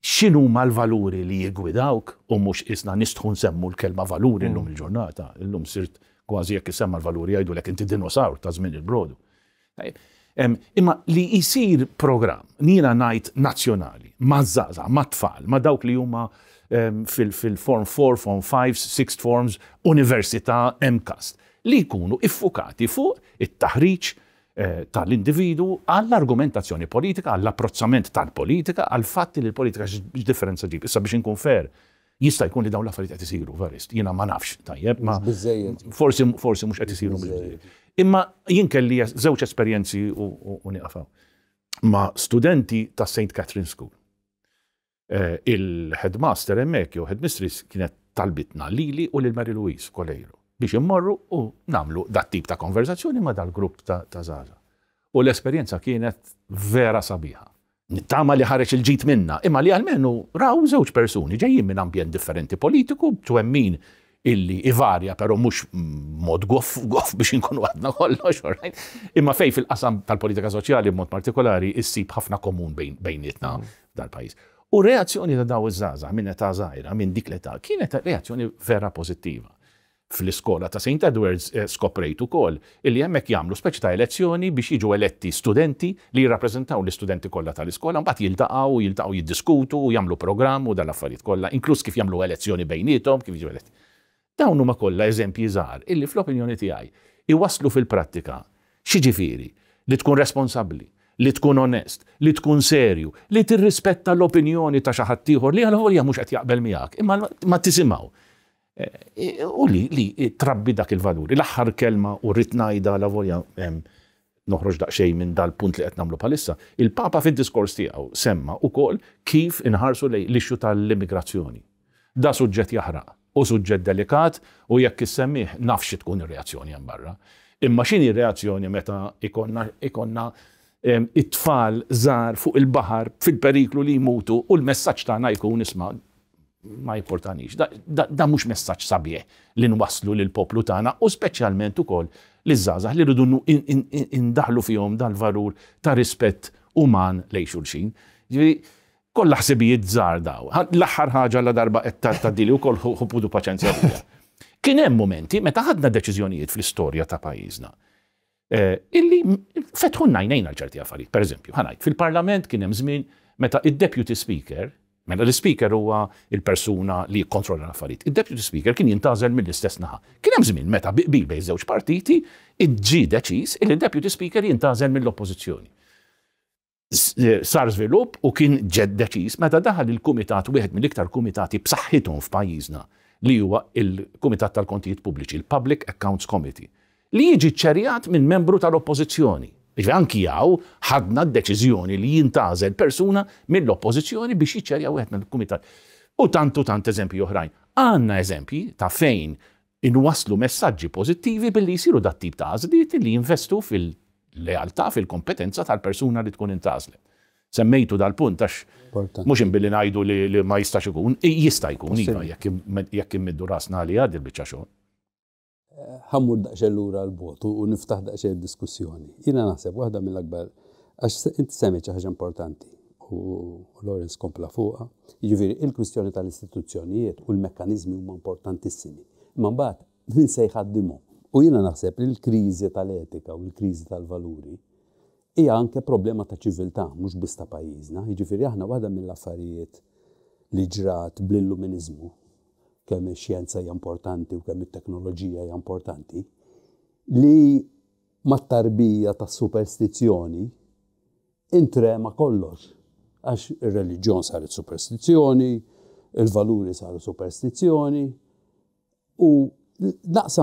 xin huma l-valuri li jigwidawk, u mux isna nistħun semmu l-kelma valuri l-lum mm. il-ġurnata, l-lum sirt kważi jek jisemma l-valuri għajdu l-ek inti dinosaur ta' zmin il-brodu. Imma li jisir program, nina najt nazjonali, ma' zaza, ma' tfal, ma' dawk li huma fil-Form 4, Form 5, 6 Forms, Università MCAST li jkunu iffukati fuq it-taħriġ eh, tal-individu għall-argumentazzjoni politika, għall-approzzament tal-politika, għall-fatti li l-politika x-differenza ġib. Issa biex nkun fer jista' jkun li dawn l-affarijiet qed isiru verist, jiena ma nafx tajjeb, ma forsi forsi mhux qed isiru Imma jien kelli żewġ esperjenzi u niqafaw. Ma studenti ta' St. Catherine's School Eh, il-headmaster emmek jew headmistress kienet talbitna lili u l Mary Louise Kolejru biex immorru u namlu dat tip ta' konverzazzjoni ma dal-grupp ta', ta Zaza. U l-esperjenza kienet vera sabiħa. Tama li ħareċ il-ġit minna, imma li għalmenu raw żewġ persuni ġejjin minn ambjent differenti politiku, twemmin illi ivarja, pero mux mod goff goff biex nkunu għadna kollox, right? Imma fej fil-qasam tal-politika soċjali mod partikolari issib ħafna komun bejn, bejnietna mm. dal-pajis. U reazzjoni ta' daw iż-żaza minn età żgħira minn dik l-età kienet reazzjoni vera pożittiva. Fl-iskola ta' St. Edwards eh, skoprejt ukoll illi hemmhekk jagħmlu speċi ta' elezzjoni biex jiġu eletti studenti li jirrappreżentaw l-istudenti kollha tal-iskola mbagħad jiltaqgħu, jiltaqgħu jiddiskutu, jagħmlu programm u dal-affarijiet kollha, inkluż kif jagħmlu elezzjoni bejnietom, kif jiġu eletti. Dawn huma kollha eżempji żgħar illi fl-opinjoni tiegħi iwasslu fil-prattika xi ġifieri li tkun responsabbli li tkun onest, li tkun serju, li tirrispetta l-opinjoni ta' xi ħadd ieħor li għal-ħolja mhux qed jaqbel miegħek, imma ma tisimgħu. Eh, eh, u li li trabbi dak il-valuri, l-aħħar kelma u rrid ngħidha la volja noħroġ daqsxejn minn dal-punt li qed nagħmlu bħalissa. Il-Papa fid-diskors tiegħu semma wkoll kif inħarsu li l-ixxu tal-immigrazzjoni. Da suġġett jahra u suġġett delikat u jekk issemmih nafx tkun ir-reazzjoni hemm barra. Imma x'inhi reazzjoni meta ikonna it-tfal zar fuq il-baħar fil-periklu li jmutu u l-messaġġ tagħna jkun isma' ma jiportanix. Da mhux messaġġ sabie li nwasslu lil poplu tagħna u speċjalment ukoll li zazah li rridu indaħlu fihom dal-varur ta' rispett uman lej xulxin. Kolla ħsibijiet żgħar daw. L-aħħar ħaġa la darba qed tadili wkoll ħupudu paċenzja. Kien hemm momenti meta ħadna deċiżjonijiet fl-istorja ta' pajjiżna Eh, illi fetħu najnejna ċerti affarijiet. Per eżempju, ħanajt, fil-parlament kien hemm żmien meta il deputy speaker, meta l-speaker huwa il-persuna li kontrolla l-affarijiet, il deputy speaker kien jintażel mill-istess naħa. Kien hemm żmien meta biqbil żewġ partiti, iġġi deċiż il deputy speaker jintażel mill-oppożizzjoni. Eh, sar żvilupp u kien ġed deċiż meta daħal il-kumitat wieħed mill-iktar kumitati b'saħħithom f'pajjiżna li huwa il-Kumitat tal-Kontijiet Pubbliċi, il-Public Accounts Committee li jiġi ċerjat minn membru tal-oppożizzjoni. Ġvi anki jaw ħadna d-deċizjoni li jintazel persuna mill-oppozizjoni biex jiċċerja wieħed mill-kumitat. U tantu tant eżempji oħrajn. Għanna eżempji ta' fejn inwaslu messaġġi pozittivi billi jisiru dat tip ta' għażliet li jinvestu fil-lealtà, fil-kompetenza tal-persuna li tkun intazle. Semmejtu dal-punt għax mux billi najdu li ma jistax ikun, jista' jkun, iva, jekk imbiddu rasna li għadil bieċa xogħol ħammur daqxel lura l-botu u niftaħ daqxel diskussjoni. Jina naħseb waħda mill-akbar, għax inti semmiċ ħaġa importanti u Lawrence kompla fuqa, jiġifieri il-kwistjoni tal-istituzzjonijiet u l-mekkanizmi huma importantissimi. Imma mbagħad min se jħaddimu. U jiena naħseb li l-kriżi tal-etika u l-kriżi tal-valuri hija anke problema ta' ċiviltà mhux biss ta' pajjiżna. Jiġifieri aħna waħda mill-affarijiet li ġrat bl-illuminizmu kemm ix-xjenza hija importanti u kemm it-teknoloġija hija importanti, li mat-tarbija ta' superstizzjoni intrema kollox. Għax ir-reliġjon saret superstizzjoni, il-valuri saru superstizzjoni, u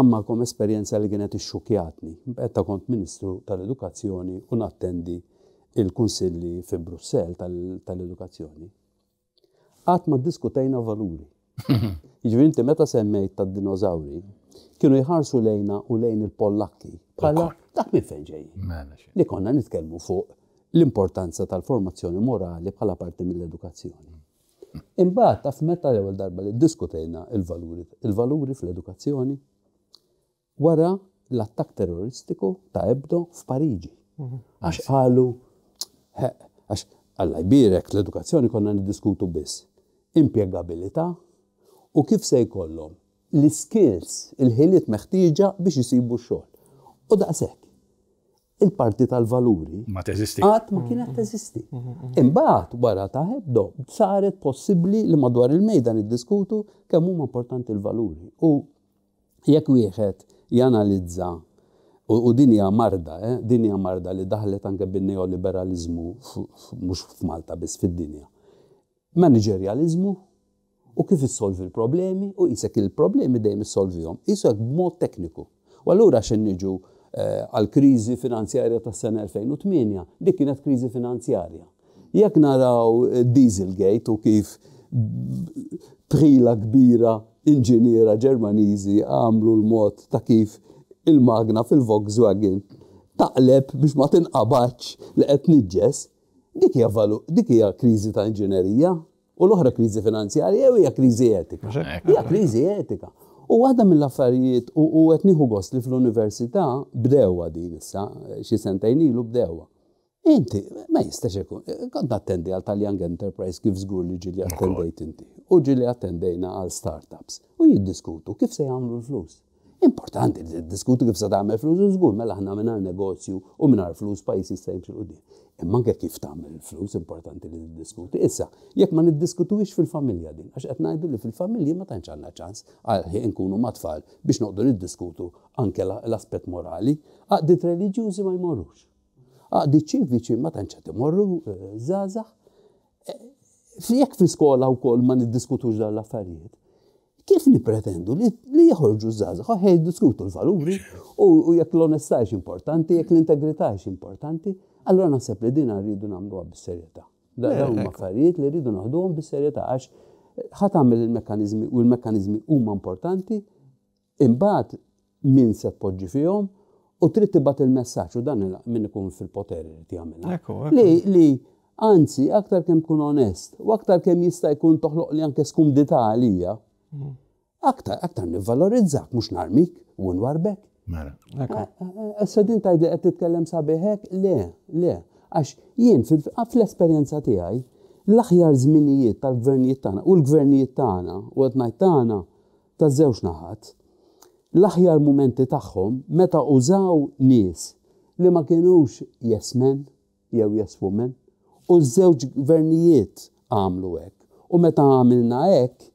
ma' kom esperienza li kienet ixxukjatni. Betta kont ministru tal-edukazzjoni u nattendi il-kunsilli fi Brussel tal-edukazzjoni. Għat ma diskutajna valuri. Jiġri inti meta semmejt ta' dinozawri, kienu jħarsu lejna u lejn il-Pollakki. Bħala, dak minn fejn ġej. Mela li konna nitkellmu fuq l-importanza tal-formazzjoni morali bħala parti mill-edukazzjoni. Imbagħad taf meta l-ewwel darba li diskutejna il-valuri, il-valuri fl-edukazzjoni wara l-attak terroristiku ta' Ebdo f'Pariġi. Mhm. Għax qalu, għax għallaj l-edukazzjoni konna niddiskutu biss. Impiegabilità, u kif se jkollhom l-skills, il-ħiliet meħtieġa biex jisibu xogħol. U daqshekk, il-parti tal-valuri ma teżisti. Għat ma kienet teżisti. Imbagħad wara ta' ebdo saret possibbli li madwar il-mejda niddiskutu kemm huma importanti l-valuri. U jekk wieħed janalizza u dinja marda, eh? marda li daħlet anke bin neoliberaliżmu mhux f'Malta biss fid-dinja. Managerializmu u kif issolvi l-problemi u jisek il-problemi dejjem issolvihom, jisek b'mod tekniku. U allura xen niġu għal-krizi eh, finanzjarja tas sena 2008, dik kienet krizi finanzjarja. Jekk naraw eh, Dieselgate u kif prila kbira inġiniera ġermaniżi għamlu l-mod ta' kif il-magna fil-Volkswagen taqleb biex ma tinqabax li qed niġġes, dik hija kriżi ta' inġinerija. U l-oħra kriżi finanzjarja hija kriżi etika. Hija kriżi etika. U għadha mill-affarijiet u qed nieħu gost li fl-università bdewwa din issa, xi sentejn ilu bdewwa. Inti, ma jistax ikun, kont attendi għal tal-Young Enterprise kif żgur li ġili attendejt inti. U ġili attendejna għal startups. U jiddiskutu kif se jagħmlu l-flus. Importanti li diskutu kif se tagħmel flus u żgur mela aħna mingħajr negozju u mingħajr flus pajjiż jista' jimxil Imma anke kif tagħmel il-flus importanti li diskuti. Issa, jekk ma niddiskutuix fil-familja din, għax qed ngħidu li fil-familja ma tantx għandna ċans għal nkunu mat-tfal biex noqdu niddiskutu anke l-aspett morali, għaddit reliġjużi ma jmorrux. Għaddit ċiviċi ma tantx qed morru, zaza. Eh, eh, jekk fil-skola wkoll ma niddiskutux dan l-affarijiet, kif nipretendu li, li jħorġu zaza, ħej diskutu l-valuri u jekk l-onestax importanti, jekk l-integritax importanti, Allora naħseb li din rridu nagħmluha bis-serjetà. Eh, dawn affarijiet li rridu naħduhom bis-serjetà għax eh, ħadd il-mekkaniżmi u l-mekkaniżmi huma importanti imbagħad min se tpoġġi fihom u trid tibgħat il-messaġġ u dan min ikun fil-poter li jagħmilha. Li anzi aktar kemm kun onest u aktar kemm jista' jkun toħloq li anke skumdità għalija. Mm. Aktar, aktar nivvalorizzak, mhux narmik u nwarbek. Mela. Issa din tajt li qed titkellem sabiħek? Le, le. Għax jien fl-esperjenza tiegħi l-aħjar żminijiet tal-gvernijiet tagħna u l-gvernijiet tagħna u qed ngħid tagħna taż-żewġ naħat. L-aħjar mumenti tagħhom meta użaw nies li ma kienux yes men jew yes women u żewġ gvernijiet għamlu hekk. U meta għamilna hekk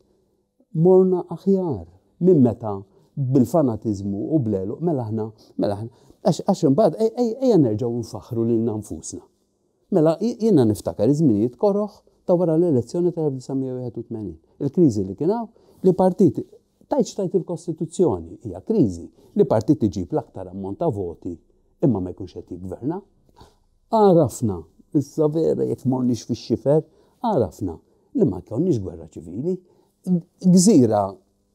morna aħjar minn meta bil-fanatizmu u bleluq, mela ħna, mela ħna, għax imbagħad ejja nerġgħu nfaħru lil nfusna. Mela jiena niftakar iż korroħ ta' wara l-elezzjoni tal-1981. Il-kriżi li kienaw li partiti tajċ tajt il-Kostituzzjoni hija kriżi li partiti ġib l-aktar ammont ta' voti imma ma jkunx qed jikverna. Arafna, issa vera jekk morniex fix-xifer, arafna li ma kellniex gwerra ċivili, gżira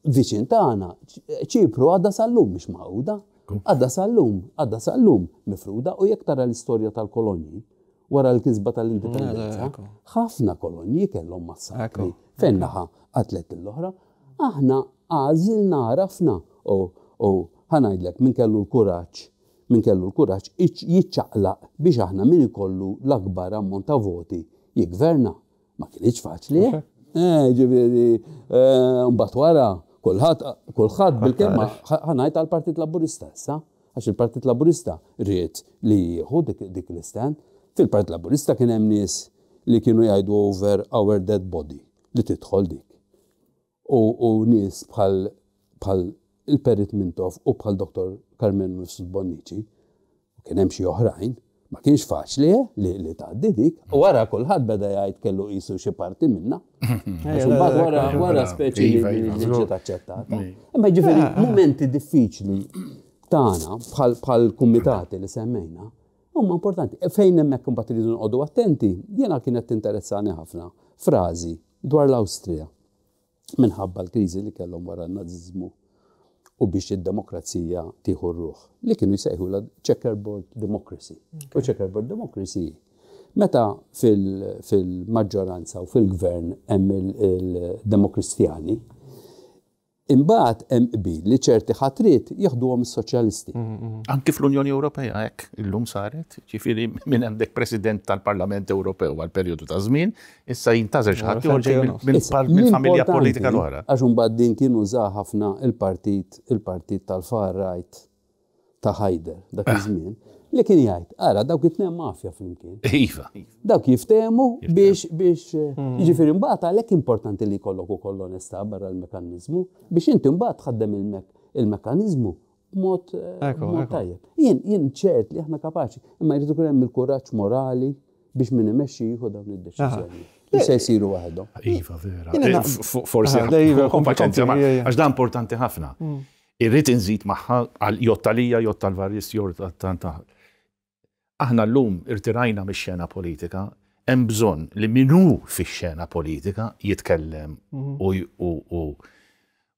viċin tagħna ċipru għadda sal-lum mish maħuda. għadda sal-lum, għadda sal-lum mifruda u jekk tara l-istorja tal-kolonji wara l-kisba tal-indipendenza, ħafna kolonji kellhom massakri fennaħa atlet l-oħra, aħna għazil rafna u ħanajdlek min kellu l-kuraġġ min kellu l-kuraġġ jiċċaqlaq biex aħna min ikollu l-akbar ammont ta' voti jigverna. Ma kienx faċli. Eh, eh ġifieri, eh, mbagħad wara Kulħadd kulħadd bil kemma ħanajt għal partit Laburista sa? għax il-Partit Laburista rrit li jieħu dik l-istan. Fil-Partit Laburista kien hemm nies li kienu jgħidu over our dead body li tidħol dik. U nies bħal bħal il-Perit Mintov u bħal Dr. Carmen Mifsud Bonnici u kien hemm xi oħrajn ma kienx faċli eh, li li tgħaddi dik, wara kulħadd beda jgħid kellu qisu xi parti minna. Imbagħad wara wara speċi iva, li iva, iva. Imma jiġifieri ah, ah. momenti diffiċli tagħna bħal kumitati li semmejna huma importanti. E fejn hemmhekk imbagħad iridu noqogħdu attenti, jiena kienet tinteressani ħafna frażi dwar l-Awstrija minħabba l-kriżi li kellhom wara n-naziżmu u biex id-demokrazija tieħu ruħ li kienu jisajħu la checkerboard democracy. U checkerboard democracy meta fil-maġġoranza u fil-gvern hemm il-demokristjani, Imbagħad hemm qbil li ċerti ħatrit jieħduhom is-soċjalisti. Mm, mm, mm. Anki fl-Unjoni Ewropea hekk illum saret, ġifieri minn għandek President tal-Parlament Ewropew għal periodu ta' żmien, issa jintażel xi ħadd jorġej minn familja politika l-oħra. Għax imbagħad din kien użaha ħafna il-partit il-partit tal-far right ta' Ħajder dak iż-żmien li kien jgħid, ara dawk nem mafja flimkien. Iva. Dawk jiftemu biex biex eh, hmm. jiġifieri mbagħad għalhekk importanti li jkollok ukoll onesta barra l-mekkaniżmu biex inti mbagħad tħaddem il-mekkaniżmu mod eh, tajjeb. Jien jien ċert li aħna kapaċi, imma jridu kien hemm il-kuraġġ morali biex minn imexxi jieħu dawn id-deċiżjoni. Se jisiru għahdu. Iva, vera. Eh, forsi, iva, kompatenzja, għax da importanti ħafna. Hmm. Irrid inżid maħħa għal jottalija, jottal varjes, jottal tantaħal aħna l-lum irtirajna mis xena politika, hemm bżonn li minu fix xena politika jitkellem mhm.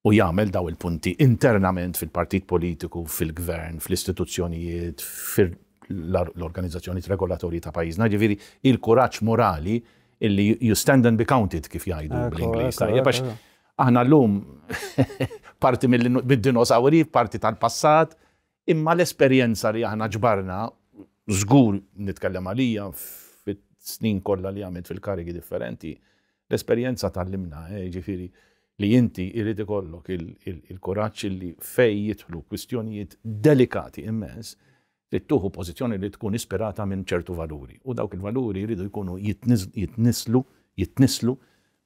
u jagħmel daw il-punti internament fil-partit politiku, fil-gvern, fl-istituzzjonijiet, fil-organizzazzjoni regolatorji ta' pajjiżna, ġifieri il-kuraġġ morali illi you stand and be counted kif jgħidu bl-Ingliż. Għax aħna l-lum parti mill-dinosawri, parti tal-passat, imma l-esperjenza li aħna ġbarna żgur nitkellem għalija fit-snin kollha li għamilt fil-karigi differenti, l-esperjenza tal-limna, eh, ġifiri, li inti irrid ikollok il-kuraġġ li fej jidħlu kwistjonijiet delikati immens, li tuħu pożizzjoni li tkun ispirata minn ċertu valuri. U dawk il-valuri jridu jkunu jitnislu, jitnislu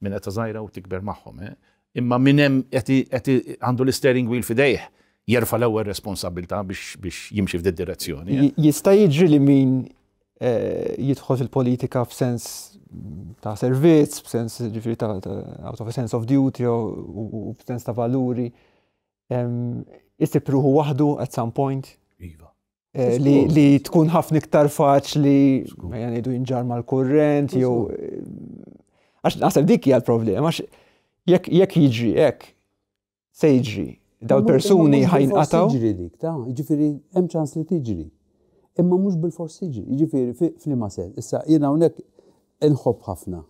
minn qed u tikber magħhom. Eh. Imma minn hemm għandu l-steering wheel fidejħ jerfa l-ewwel responsabilità biex jimxi f'di direzzjoni. Eh? Jista' jiġri li min eh, jidħol il politika f'sens ta' servizz, b'sens ta' out of a sense of duty u b'sens ta' valuri. Jista' ruħu waħdu at some point. Iva. Eh, li tkun ħafna iktar faċli, li ngħidu jinġar inġar mal-kurrent, jew. Għax naħseb dik hija l-problema, għax jekk jiġri, jekk se jiġri, daw persuni ħajnqataw. Iġifiri dik, ta' iġifiri hemm ċans li tiġri. Imma mhux bil-fors tiġri, ġifiri, ma sel. Issa, jena hawnhekk inħobb ħafna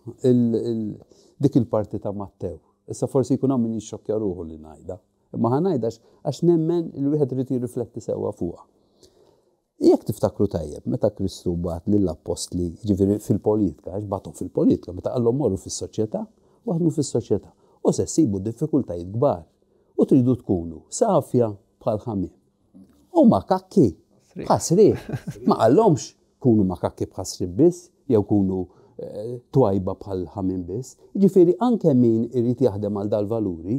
dik il-parti ta' Mattew. Issa forsi jkun hawn min ruħu li ngħidha. Imma ħanajda għax nemmen il-wieħed irid jirrifletti sewwa fuqha. Jek tiftakru tajjeb, meta Kristu bat lill-apostli, ġifiri fil-politika, għax batu fil-politika, meta għallu morru fil-soċieta, waħdmu fil-soċieta. U se sibu diffikultajiet gbar u tridu tkunu safja bħal ħamim. U makakki, bħasri, ma għallomx kunu makakki bħasri biss, jew kunu eh, twajba bħal ħamim biss. Ġifiri, anke min irrit jaħdem għal dal-valuri,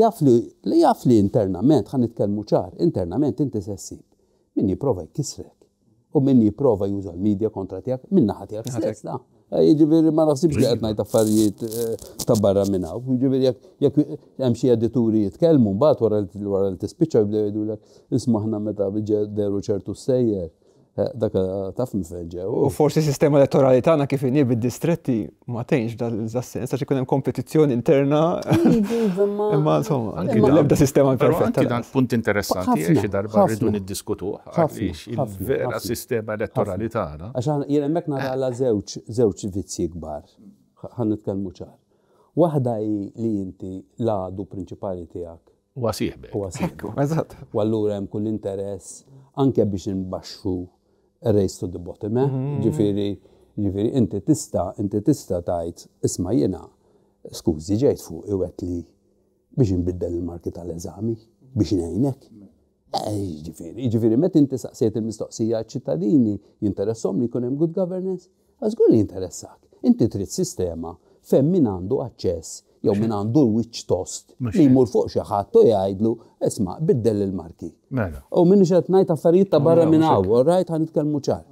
jafli, li jafli internament, għan itkelmu ċar, internament inti sessib. Min jiprofa jkisrek, u min jiprofa juża l-medja kontra tijak, minna ħatijak stess Eh, ġiviri ma naħsibx li qed affarijiet eh, ta' barra minna. Ġiviri jek jemxie għadituri jitkelmu, bat wara l-tispicċa jibdew jgħidulek isma' aħna meta deru ċertu sejjer Eh, dak eh, taf mifenġew. U forsi sistema elettorali tana kif inhi bid-distretti ma tgħinx dal zassin saċi kunem kompetizjoni interna. Imma insomma, l-ebda sistema perfetta. Dan punt interessanti xi darba rridu niddiskutuh għaliex il-vera sistema elettorali tagħna. Għax jien hemmhekk nara eh. għala żewġ żewġ vizzi kbar. Ħan nitkellmu ċar. Waħda li inti l-għadu prinċipali tiegħek Wasieħbe. Wasieħbe. Eżatt. U kull interess anke biex imbaxxu race to the bottom, eh? mhm, ġifiri, ġifiri, inti tista, inti tista tajt, isma jena, skużi ġejt fuq iwet li biex nbiddel il-marki tal-eżami, biex nejnek. Eh, ġifiri, ġifiri, met inti saqsiet il-mistoqsija ċittadini, jinteressom li kunem good governance, għazgur li jinteressak. Inti trid sistema femmin għandu aċċess jew minn għandu l-witch tost li jmur fuq xi ħadd u jgħidlu isma' biddel il-marki. Mela. U minn xed ngħid affarijiet ta' barra mela, minn hawn, rajt ħanitkellmu ċar.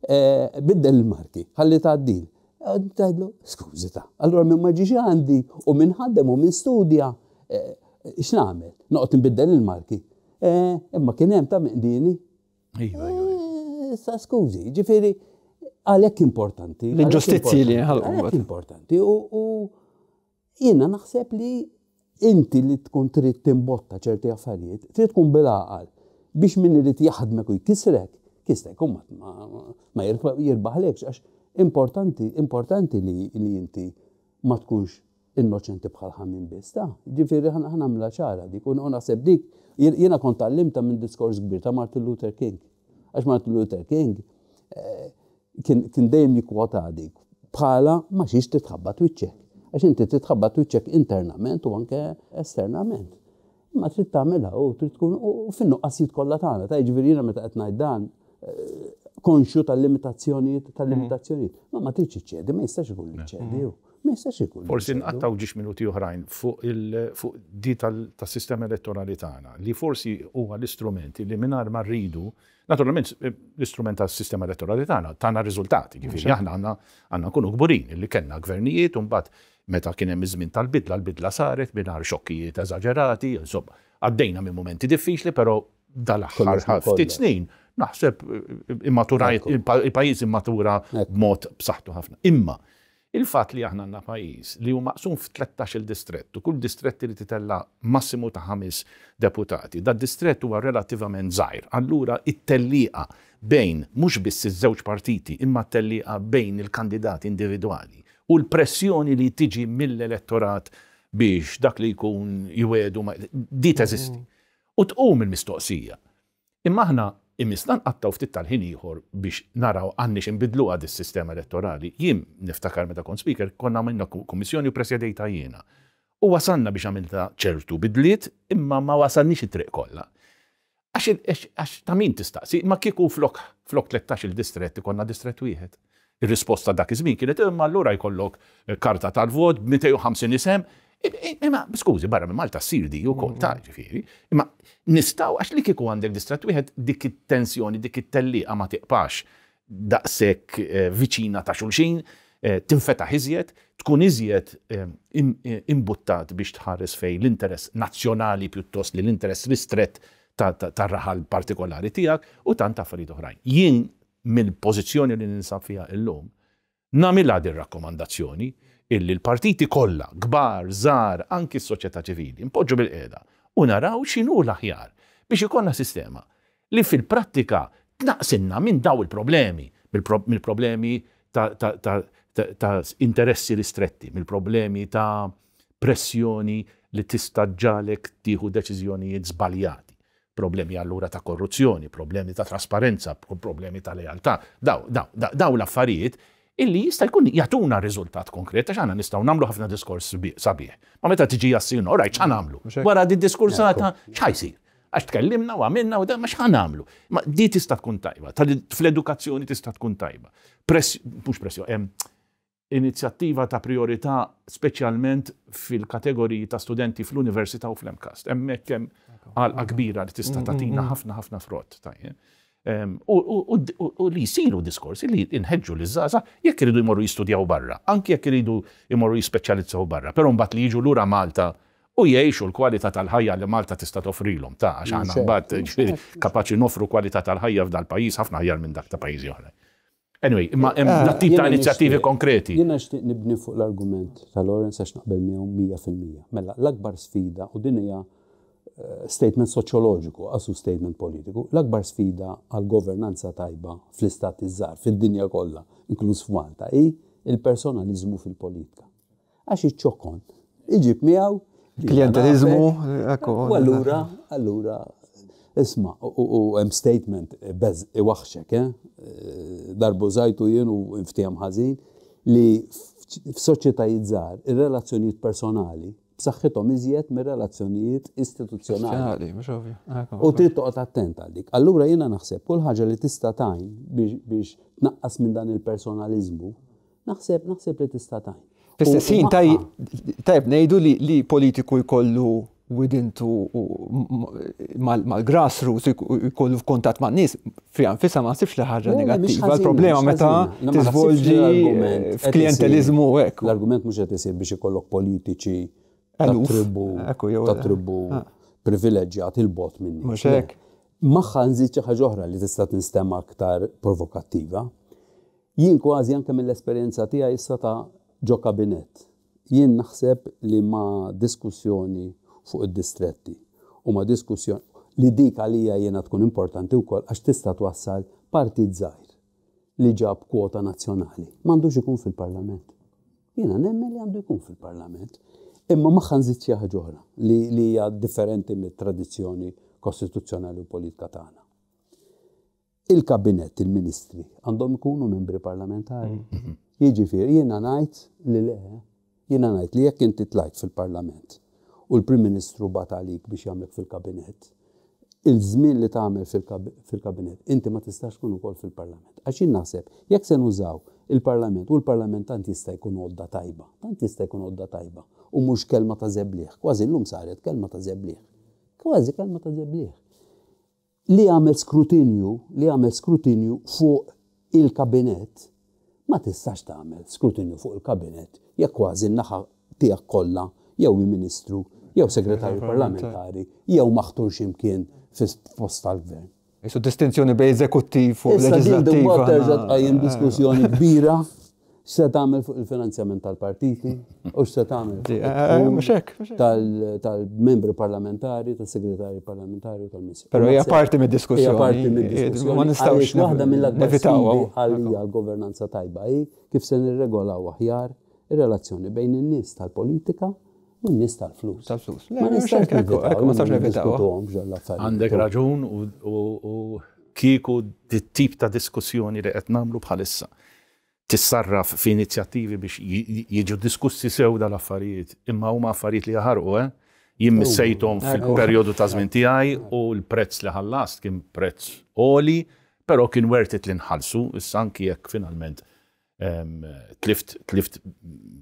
Eh, biddel il-marki, ħalli tgħaddil. Eh, Tajdlu, skużi ta' allora minn maġiġi għandi u minn ħaddem u minn studja, eh, x'namel? Noqgħod nbiddel il-marki. Imma kien hemm ta' meqdini. Iva, iva, iva. Sa skużi, ġifieri għalhekk importanti. L-ġustizzji li ħalqu. Importanti u Jiena naħseb li inti li tkun trid timbotta ċerti affarijiet, trid tkun bil-għaqal biex minn irid jaħdmek u jkisrek, kisrek u ma jirbaħlekx, għax importanti, importanti li, li inti ma tkunx innoċenti bħal ħamin biss, ta' ġifiri ħana ċara dik, u naħseb dik, jiena kont għallimta minn diskors kbir ta' Martin Luther King, għax Martin Luther King eh, kien dejjem jikwota dik bħala ma xiex titħabba twitċek għax inti titħabba twiċċek internament u anke esternament. Ma trid tagħmilha u trid tkun u fin-nuqqasijiet kollha tagħna, ta' jiġifieri meta qed ngħid dan eh, konxju tal-limitazzjonijiet tal-limitazzjonijiet. Mm-hmm. Ma ma tridx iċċedi, ma jistax ikun mm-hmm. iċċedi ċedi. Ma jistax ikun. Forsi nqattaw ġiex minuti oħrajn fuq il di tas-sistema elettorali tagħna li forsi huwa l-istrumenti li mingħajr ma rridu Naturalment, eh, l-istrument ta' sistema elettorali tagħna tagħna riżultati, ġifieri aħna għandna għandna nkunu kburin illi kellna gvernijiet u mbagħad meta kien hemm iż-żmien tal-bidla, l-bidla saret mingħajr xokkijiet eżaġerati, insomma, għaddejna minn momenti diffiċli, però dal-aħħar ftit snin naħseb eh, immaturajt, il-pajjiż immatura b'mod b'saħħtu ħafna. Imma il-fatt li aħna għandna pajjiż li huma maqsum il distrett u kull distretti li titella massimu ta' ħames deputati, da' distrett huwa relattivament żgħir. Allura it-tellieqa bejn mhux biss iż-żewġ partiti, imma t-tellieqa bejn il-kandidati individwali u l-pressjoni li tiġi mill-elettorat biex dak li jkun jwedu di teżisti. Mm. U tqum il-mistoqsija. Imma aħna immistan għattaw ftit tal-ħin ieħor biex naraw għanni xinbidlu għad il sistema elettorali. Jim, niftakar meta kon speaker konna minna kummissjoni u presjedejta jiena. U wasanna biex għamilta ċertu bidliet, imma ma wasanni it-triq kollha. Għax ta' min tistaqsi, ma kieku flok, flok 13 il distretti konna distret wieħed. Ir-risposta dak iż-żmien kienet imma allura jkollok eh, karta tal-vot 250 isem. Imma skużi barra minn Malta sirdi u wkoll ta' ġifiri. Imma nistgħu għax li kieku għandek distrat wieħed dik it-tensjoni, dik it telliqa ma tiqpax daqshekk eh, viċina ta' xulxin, eh, tinfetaħ iżjed, tkun iżjed imbuttat biex tħares fej l-interess nazzjonali pjuttost li l-interess ristret tar-raħal partikolari tiegħek u tant affarijiet oħrajn. Jien mill-pozizjoni li ninsab fiha illum, namilla din rakkomandazzjoni illi l-partiti kollha, kbar, żgħar, anki s-soċjetà ċivili, impoġġu bil qiegħda u naraw x'inhu l-aħjar biex ikollna sistema li fil-prattika tnaqsinna minn daw il-problemi, mill-problemi ta' interessi ristretti, mill-problemi ta' pressjoni li tistaġġalek tieħu deċiżjonijiet żbaljat problemi allura ta' korruzzjoni, problemi ta' trasparenza, problemi ta' lealtà, daw, daw, daw l-affarijiet illi jista' jkun jagħtuna riżultat konkret għax għandna nistgħu nagħmlu ħafna diskors sabiħ. Ma meta tiġi jassin, orajt x'għan nagħmlu? Wara di diskursata xajsir. Għax tkellimna u għamilna u da ma x'għan nagħmlu. Ma di tista' tkun tajba, fl-edukazzjoni tista' tkun tajba. Mhux pressjoni, inizjattiva ta' priorità speċjalment fil-kategoriji ta' studenti fl-Università u fl-MCAST. Hemmhekk hemm għalqa kbira li tista' tagħtina ħafna ħafna frott. U li jisiru diskorsi li inħedġu li zaza jekk iridu jmorru jistudjaw barra, anki jekk iridu jmorru jispeċjalizzaw barra, però mbagħad li jiġu lura Malta u jgħixu l-kwalità tal-ħajja li Malta tista' tofrilhom ta' għax aħna mbagħad kapaċi nofru kwalità tal-ħajja f'dal pajjiż ħafna ħajjar minn dak ta' pajjiżi oħra. Anyway, imma eh, eh, dat-tip ta' inizjattivi konkreti. Jiena nixtieq nibni fuq l-argument ta' Lawrence għax naqbel miegħu 100%. Mela, l-akbar sfida u din hija statement soċjoloġiku, għasu statement politiku, l-akbar sfida għal governanza tajba fl-istat iż-żar, fil-dinja kollha, inkluż f'Malta, hi il-personalizmu fil-politika. Għax iċċokon, iġib miegħu klientelizmu, ekku. Allura, allura, isma, u hemm statement bez iwaħxek, darbu zajtu jien u ftiem ħażin li f'soċjetajiet żgħar ir-relazzjonijiet personali b'saħħithom iżjed mir-relazzjonijiet istituzzjonali. Ah, u trid toqgħod attent għalik. Allura jiena naħseb kull ħaġa li tista' tajn biex tnaqqas minn dan il-personaliżmu, naħseb naħseb li tista' tajn. Fistessin tajb ngħidu li politiku jkollu widintu mal-grassroots jkollu f'kontat ma' nies fri anfisa ma' sibx li ħaġa eh, negattiva. Il-problema meta tiżvolġi f'klientelizmu hekk. L-argument mhux qed isir biex ikollok politiċi T-tribu tattribu ah. privileġġjat il-bot minni. Muxek. Maħħa nżid xi ħaġa oħra li tista' tinstema aktar provokattiva. Jien kważi anke mill-esperjenza tija issa ta' ġo kabinet. Jien naħseb li ma' diskussjoni fuq id-distretti u ma' diskussjoni li dik għalija jiena tkun importanti wkoll għax tista' twassal partit żgħir li ġab kwota nazzjonali. M'għandux ikun fil-Parlament. Jiena nemmen li għandu jkun fil-Parlament Imma maħħa nżid xi ħaġa oħra li hija differenti mit-tradizzjoni kostituzzjonali u politika tagħna. Il-kabinet, il-ministri, għandhom ikunu membri parlamentari. Mm. Mhm. Jiġifieri jiena ngħid li le jiena ngħid li jekk inti tlajt fil-Parlament u l-Prim Ministru bat għalik biex jagħmlek fil-kabinet, il-żmien li tagħmel fil-kabinet, inti ma tistax tkun ukoll fil-Parlament. Għax naħseb, jekk se nużaw il-parlament u l-parlament tant jista' jkun għodda tajba, tant jista' jkun għodda tajba u mhux kelma ta' zebliħ, kważi llum saret kelma ta' zebliħ. Kważi kelma ta' zebliħ. Li għamel skrutinju, li għamel skrutinju fuq il-kabinet, ma tistax tagħmel skrutinju fuq il-kabinet, jekk kważi n-naħa tiegħek kollha jew ministru jew segretarju parlamentari, jew maħtur ximkien fis post tal-gvern. Isu distinzjoni bej eżekuttiv u leġislattiv. Issa terġa' tqajjem eh, eh. diskussjoni kbira x'se tagħmel fuq il-finanzjament tal-partiti u x'se tagħmel eh, tal-membri parlamentari, tal segretari parlamentari tal-Ministru. Pero hija parti mid-diskussjoni. Hija parti mid-diskussjoni. Ma nistgħux waħda mill-akbar għalija governanza tajba hi kif se nirregolaw aħjar il relazzjoni bejn in-nies tal-politika Min nista nis tal-flus. Tal-flus. Ma nistax nevitaw, Għandek raġun u kieku dit-tip ta' diskussjoni li qed nagħmlu bħalissa tissarraf fi inizjattivi biex jiġu diskussi sew dal-affarijiet, imma huma affarijiet li jaħarqu, eh? sejtom fil-periodu ta' żmien tiegħi u l-prezz li ħallast kien prezz oli, però kien wertit li nħallsu, issa anki jekk finalment tlift tlift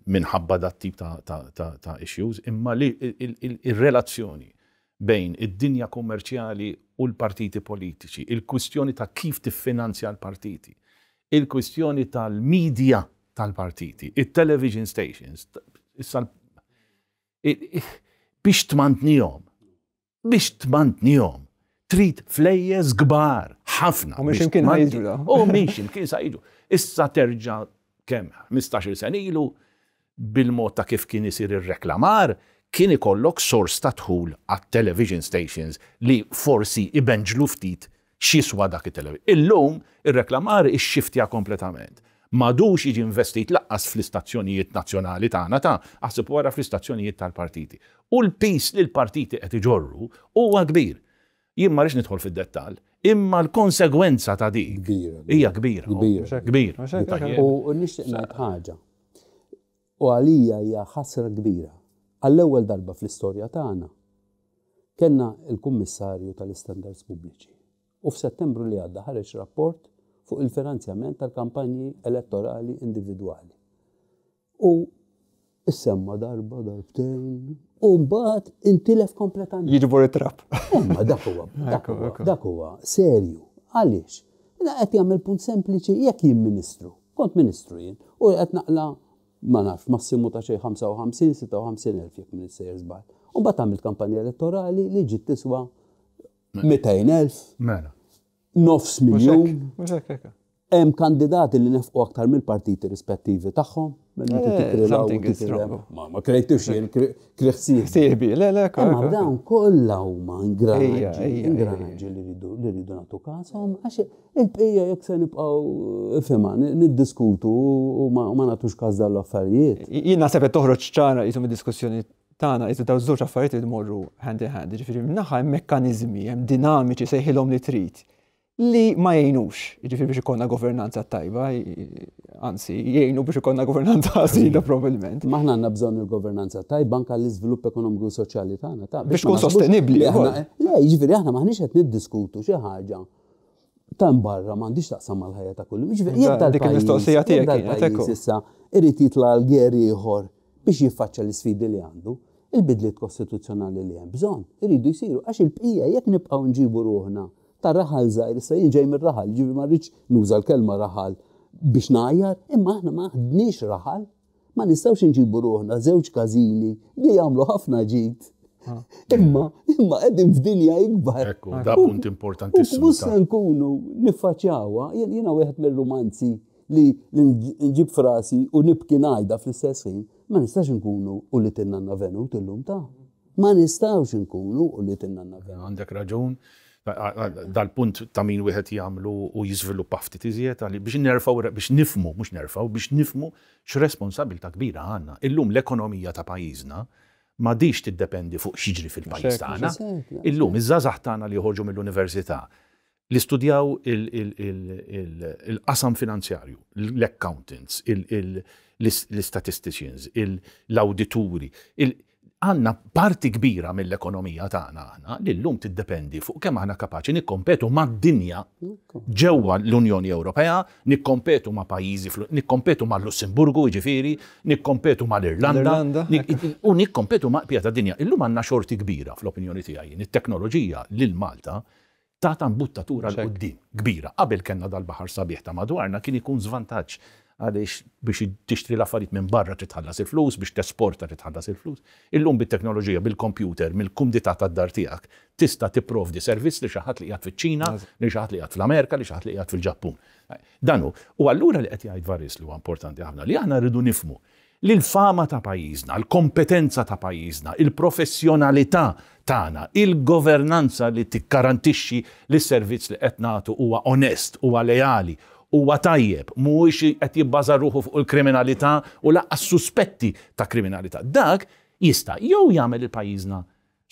minħabba dat tip ta' issues, imma li il-relazzjoni bejn id-dinja kommerċjali u l-partiti politiċi, il-kwistjoni ta' kif tiffinanzja l-partiti, il-kwistjoni tal-medja tal-partiti, il-television stations, biex tmantnijom, biex tmantnijom, trid flejjes gbar, ħafna. U miex imkien ħajġu U miex imkien ħajġu. Issa terġa kemm 15 sen ilu bil-mod ta' kif kien isir ir-reklamar, kien ikollok sors ta' tħul għat television stations li forsi ibenġlu ftit xiswa dak it-television. Illum ir-reklamar ix-xiftja kompletament madux iġi investit laqqas fl-istazzjonijiet nazzjonali tagħna ta' għasib wara fl-istazzjonijiet tal-partiti. U l-pis li l-partiti qed iġorru huwa kbir. Jien ma rridx nidħol fid-dettall, imma l-konsegwenza ta' di. Hija kbir. Kbir. Kbir. U nixtieq ngħid ħaġa. U għalija hija ħasra kbira. Għall-ewwel darba fl-istorja tagħna kenna il-Kummissarju tal-Istandards Pubbliċi. U f'Settembru li għadda ħareġ rapport fuq il-finanzjament tal-kampanji elettorali individwali. U issemma darba darbtejn u mbagħad intilef kompletan. Jiġbor it-trap. Eh, ma dak huwa, dak huwa, serju. Għaliex? Qed jagħmel punt sempliċi jekk jien ministru. Kont ministru jien u qed naqla ma nafx massimu ta' xi 55-56 elf jekk minn sejjer żball. U mbagħad tagħmel kampanja elettorali li ġiet tiswa mela. elf. Mela. Nofs miljun. Hemm kandidati li nefqu aktar mill-partiti rispettivi tagħhom. Eh, something is wrong. Ma krejtu xien, kreħsir. Sirbi, le, le, kol. Eh, ma dawn kolla huma ingranaġi, ingranaġi li ridu li rridu nagħtu kasom, għax il-bqija jekk se nibqgħu fema, niddiskutu u ma nagħtux każ l affarijiet. Jien naħseb qed toħroġ ċara jisom id-diskussjoni tagħna jisu ta' żewġ affarijiet li morru hand in hand, ġifieri minnaħa hemm mekkaniżmi, hemm dinamiċi sejħilhom li trid li ma jgħinux, ġifir biex ikonna governanza tajba, anzi, jgħinu biex ikonna governanza għazina probabilment. Maħna għanna bżon il-governanza tajba anka l-izvilupp ekonomiku u soċjali tagħna. biex tkun sostenibli. Eh, Le, ġifir, aħna maħniex qed niddiskutu xi ħaġa tan barra m'għandix taqsam mal-ħajja ta' kullum. Ġifir, jibda dik il-mistoqsija tiegħek issa irid jitla l-geri ieħor biex jiffaċċa l-isfidi li għandu. Il-bidliet kostituzzjonali li hemm bżonn iridu jsiru għax il-bqija jekk nibqgħu nġibu ruħna ta' raħal zaħir, issa jien ġej minn raħal, ġivi marriċ nuża l-kelma raħal biex najjar, imma aħna ma raħal, ma nistawx nġibu ruħna, zewġ kazini, li jagħmlu ħafna ġid. Imma, imma għedin f'dinja ikbar. Ekku, da punt importantissimo. Mus nkunu niffaċjawa, jena wieħed mill-romanzi li nġib frasi u nibki najda fl-istess ħin, ma nistax nkunu u li tinnanna venu tillum ta' ma nistawx nkunu u li tinnanna venu. Għandek raġun dal-punt ta' min wieħed jagħmlu u jiżviluppa ftit iżjed biex nerfaw biex nifmu, mhux nerfaw, biex nifmu x'responsabilità kbira għandna. Illum l-ekonomija ta' pajjiżna ma dix tiddependi fuq xiġri fil-pajjiż tagħna. Illum iż żaħ tagħna li joħorġu mill-università li studjaw il-qasam finanzjarju, l-accountants, l-statisticians, l-awdituri, il għanna parti kbira mill-ekonomija tagħna aħna li llum tiddependi fuq kemm aħna kapaċi nikkompetu mad-dinja ġewwa l-Unjoni Ewropea, nikkompetu ma' pajjiżi, nikkompetu ma' Lussemburgu jiġifieri, nikkompetu ma' l-Irlanda, u nikkompetu ma' pjata dinja. Illum għandna xorti kbira fl-opinjoni tiegħi, it-teknoloġija lil Malta ta' mbuttatura l qudiem kbira. Qabel kellna dal-baħar sabiħ ta' madwarna kien ikun żvantaġġ għaliex biex tixtri l-affarijiet minn barra titħallas il-flus, biex tesporta titħallas il-flus. Illum bit-teknoloġija, bil-kompjuter, mill-kumdità tad-dar tiegħek, tista' tipprovdi servizz li xi ħadd li qiegħed fiċ-Ċina, li xaħat li qiegħed fil amerika li xaħat li qiegħed fil-Ġappun. Danu, u allura li qed jgħid varis li huwa importanti ħafna li aħna rridu nifmu li l-fama ta' pajjiżna, l-kompetenza ta' pajjiżna, il-professjonalità tagħna, il-governanza li t-karantixi li servizz li qed nagħtu huwa onest, huwa leali, huwa tajjeb, mhuwiex qed jibbaża ruħu fuq il-kriminalità u laqqa suspetti ta' kriminalità. Dak jista' jew jagħmel il-pajjiżna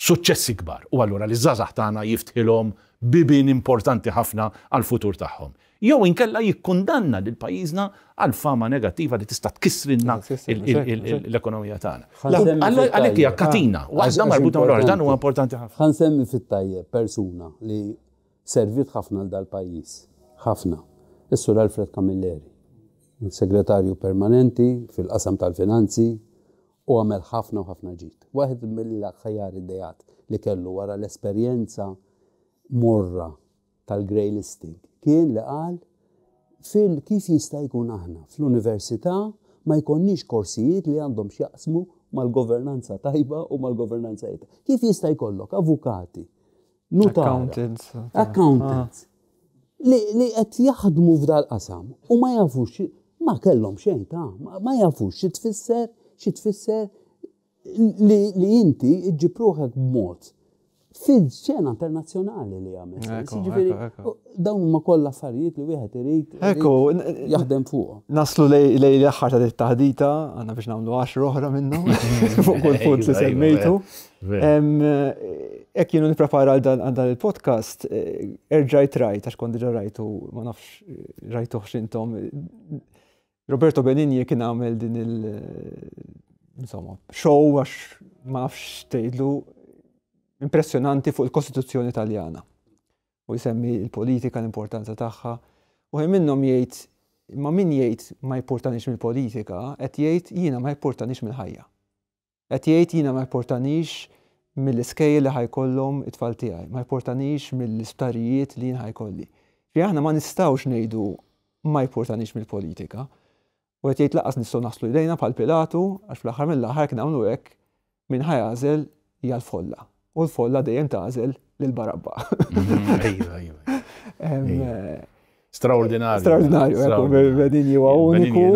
suċċessi kbar u allura li żgħażagħ tagħna jiftħilhom bibin importanti ħafna għal futur tagħhom. Jew inkella jikkundanna lil pajjiżna għal fama negattiva li tista' tkissrilna l-ekonomija tagħna. Għalhekk hija katina, waħda marbuta mal dan huwa importanti ħafna. Ħansemmi fit-tajjeb persuna li servit ħafna l dal-pajjiż. Ħafna. Is-Sur Alfred Camilleri, segretarju permanenti fil-qasam tal-finanzi u għamel ħafna u ħafna ġit. Waħed mill ħajjar id-dejat li kellu wara l-esperjenza morra tal-grey listing kien li qal fil kif jista' jkun aħna fl-università ma jkonniex korsijiet li għandhom x'jaqsmu mal-governanza tajba u mal-governanza jta. Kif jista' jkollok avukati, nutara, accountants, accountants ah li qed jaħdmu f'dal-qasam u ma jafux ma kellhom xejn ta' ma jafux xi tfisser xi tfisser li inti ġib ruħek b'mod fil-ċena internazzjonali li għamil. Dawn ma kollha affarijiet li wieħed irid Ekku, jaħdem fuq. Naslu lej l-aħħar ta' taħdita, għandna biex nagħmlu 10 oħra minnhom fuq kull punt li semmejtu. Ek jienu niprepara għal dan il-podcast, eh, erġajt rajt, għax kondi rajtu, ma nafx eh, rajtu xintom. Roberto Benigni kien għamel din il- eh, show għax ma nafx tgħidlu impressjonanti fuq il-Kostituzzjoni Taljana. U jsemmi il-politika l-importanza tagħha. U hemm minnhom jgħid ma min jgħid ma jportanix mill-politika, qed jgħid jiena ma jportanix mill-ħajja. Qed jgħid jiena ma jportanix mill-iskejjel li ħajkollhom it-tfal tiegħi, ma jportanix mill-isptarijiet li ħajkolli. Fi aħna ma nistgħux ngħidu ma jportanix mill-politika. U qed jgħid laqas nistgħu naslu idejna bħal Pilatu għax fl-aħħar mill-aħħar kien għamlu hekk minn ħajażel hija l-folla. U l-folla dejjem tażel lil barabba. Mhm, eh, straordinarju. Straordinarju, ekku, bedin jiwa uniku.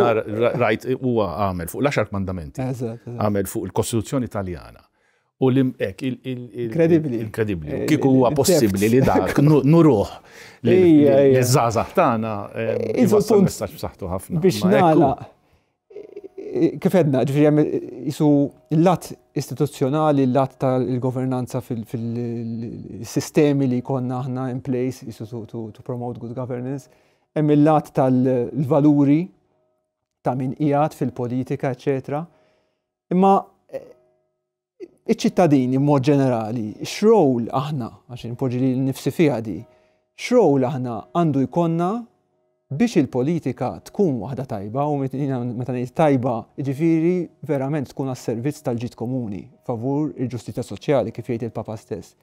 Rajt, huwa għamel fuq l axar mandamenti. Għamel fuq il-Kostituzzjoni Italjana u l-imqek, il-kredibli. Il-kredibli. Eh, Kiku huwa possibli li dak, nuruħ l-żaza tagħna. Eh, eh, Il-punt messaġġ b'saħħtu ħafna. Biex nagħla. Kif edna, ġifieri jisu isu l-lat istituzzjonali, l-lat tal-governanza fil-sistemi li jkollna ħna in place isu to promote good governance, hemm il-lat tal-valuri ta' min qiegħed fil-politika, eccetera. Imma iċ-ċittadini mod ġenerali, x-rowl aħna, għax nipoġi li nifsi fija di, x-rowl aħna għandu jkonna biex il-politika tkun waħda tajba u meta ngħid tajba ġifiri verament tkun għas-servizz tal-ġit komuni favur il-ġustizja soċjali kif jgħid il-Papa stess.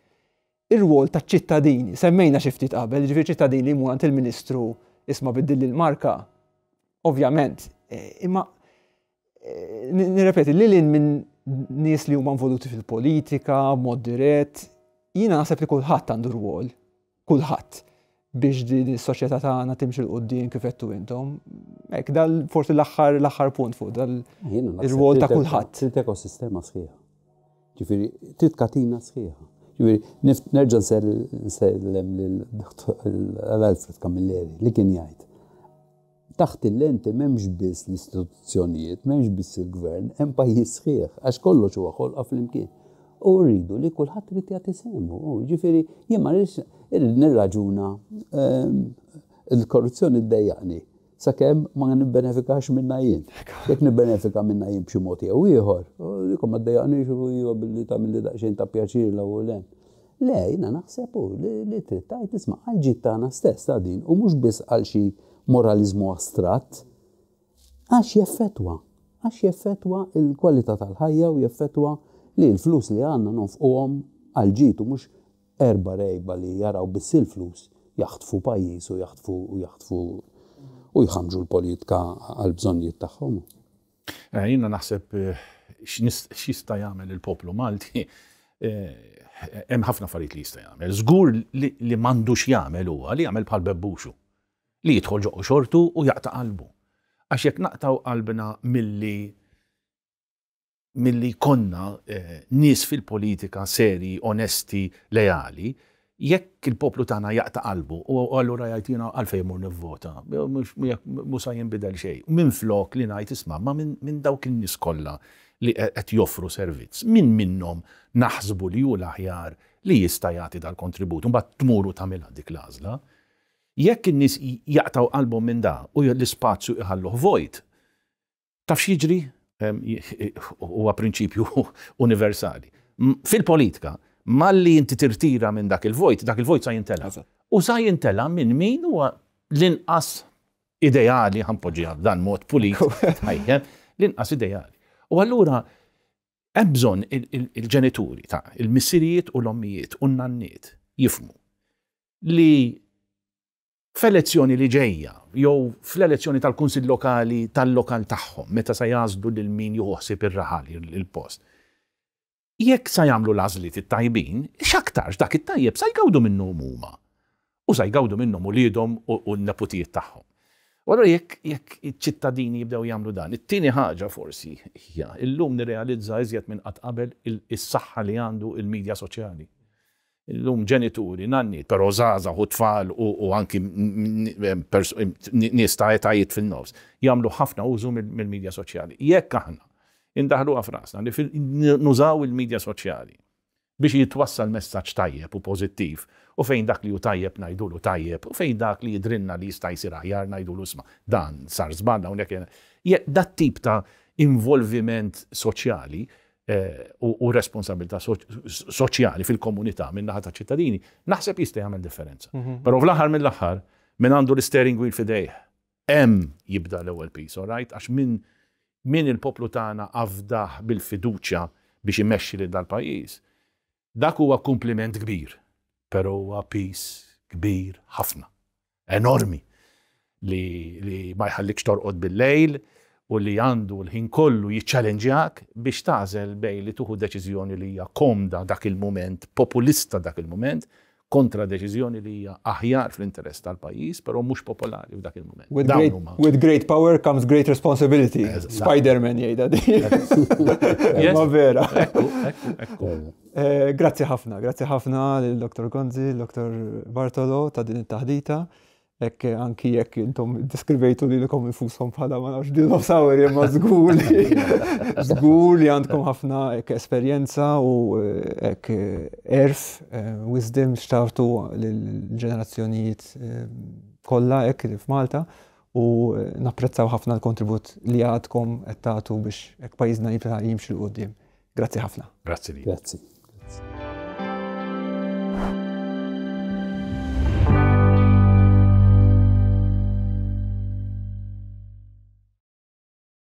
Ir-rwol taċ-ċittadini, semmejna xi ftit qabel, ġifieri ċittadini mu għand il-Ministru isma' biddil il-marka. Ovvjament, eh, imma eh, nirrepeti lilin minn nies li huma involuti fil-politika, mod dirett, jina naħseb li kulħadd għandu rwol, kulħadd biex din is-soċjetà tagħna timxi l qudiem kif qed intom. Hekk dal forsi l-aħħar l-aħħar punt fuq dal ir-rwol ta' kulħadd. Trid ekosistema sħiħa. Ġifieri trid katina sħiħa. Ġifieri nerġa' nsellem lil Alfred Kamilleri li kien jgħid taħt il-lenti memx biss l-istituzzjonijiet, memx biss il-gvern, hemm pajjiż sħiħ, għax kollox huwa ħolqa fl-imkien. U rridu li kulħadd rid jagħti semmu. Ġifieri jien ma rridx irrid nirraġuna ehm, l korruzzjoni ddejjaqni sakemm ma nibbenefikax minna jien. Jekk nibbenefika minna jien b'xi mod jew ieħor, dikom ma ddejjaqniex u jew billi tagħmel li daqsxejn ta' pjaċir l-ewwel Le, jina naħseb li trittaj tisma' għal-ġit stess ta' din u mhux biss għal xi moralizmu astrat, għax jeffetwa, għax jeffetwa il-kwalità tal-ħajja u jeffetwa li l-flus li għanna nofquhom għal-ġitu mux erba rejba li jaraw biss il-flus jaħtfu pajis u jaħtfu u jaħtfu u jħamġu l-politika għal-bżonjiet tagħhom. Eh, jina naħseb eh, x'jista' jagħmel il-poplu Malti eh, hemm ħafna affarijiet li jista' jagħmel. Żgur li m'għandux jagħmel huwa li jagħmel bħal bebbuxu li jidħol ġoq xortu u jaqta' qalbu. Għax jekk naqtaw qalbna milli milli konna eh, nis fil-politika seri, onesti, lejali, jekk il-poplu tagħna jaqta' qalbu u allura jgħidina għalfejn mur nivvota, musa jinbidel xejn. Minn flok li ngħid isma' ma minn dawk in-nies kollha li qed joffru servizz. minn minnhom naħsbu li hu l-aħjar li jista' jagħti dal-kontribut, mbagħad tmuru tagħmilha dik l-għażla. Jekk in-nies jaqtaw qalbhom minn da u l-ispazju iħalluh vojt, taf jiġri huwa prinċipju universali. Fil-politika, malli inti tirtira minn dak il-vojt, dak il-vojt sa jintela. U sa jintela minn min huwa l-inqas ideali ħanpoġija dan mod pulit, l-inqas ideali. U allura ebżon il-ġenituri ta' il-missirijiet u l-ommijiet u n-nanniet jifmu li f'elezzjoni li ġejja, jew fl-elezzjoni tal-Kunsill Lokali tal-lokal tagħhom, meta se jażdu lil min juħsib ir-raħal il-post. Jekk sa jagħmlu l-għażliet it-tajbin, x'aktarx dak it-tajjeb sa jgawdu minnhom huma. U sa jgawdu minnhom u lidhom u n-neputijiet tagħhom. Wara jekk jekk iċ-ċittadini jibdew jagħmlu dan. It-tieni ħaġa forsi hija illum nirrealizza iżjed minn qatt qabel is-saħħa li għandu il-medja soċjali l-lum ġenituri, nanni, pero zaza u tfal u anki nies għajt fil fin-nofs, jagħmlu ħafna użu mill-medja soċjali. Jekk aħna indaħlu għafrasna li nużaw il-medja soċjali biex jitwassal messaġġ tajjeb u pożittiv u fejn dak li u tajjeb najdulu tajjeb u fejn dak li jidrinna li jista' jsir najdulu sma dan sar żballa hawnhekk dat tip ta' involviment soċjali Eh, u responsabilità soċjali fil-komunità minn naħa ta' ċittadini, naħseb jista' jagħmel differenza. Mhm. Però fl-aħħar mill-aħħar minn għandu l-steering wheel fidejh. Hemm jibda l-ewwel piece, all right? Għax minn min il-poplu tagħna għafdaħ bil-fiduċja biex imexxi lil dal-pajjiż. Dak huwa kumpliment kbir, però huwa piece kbir ħafna, enormi li, li ma jħallikx torqod bil-lejl, u li għandu l-ħin kollu jiċċalenġjak biex tażel bej li tuħu deċiżjoni li hija komda dak il-moment, populista dak il-moment, kontra deċiżjoni li hija aħjar fl-interess tal-pajjiż, però mhux popolari f'dak il-moment. With, great, with great power comes great responsibility. Spider-Man jgħidha di. Ma vera. Eh, grazzi ħafna, grazzi ħafna lill-Dr. Gonzi, l-Dr. Bartolo ta' din it-taħdita. Ekk anki jekk intom diskrivejtu li l-kom infusom bħala ma nafx dinosauri ma zgur zgur li għandkom ħafna ek esperienza u ek erf eh, wisdom xtartu l-ġenerazzjonijiet eh, kolla ek f'Malta u eh, napprezzaw ħafna l-kontribut li għadkom għettatu biex ek pajizna jibta jimxil u Grazzi ħafna. Grazzi li. Grazzi.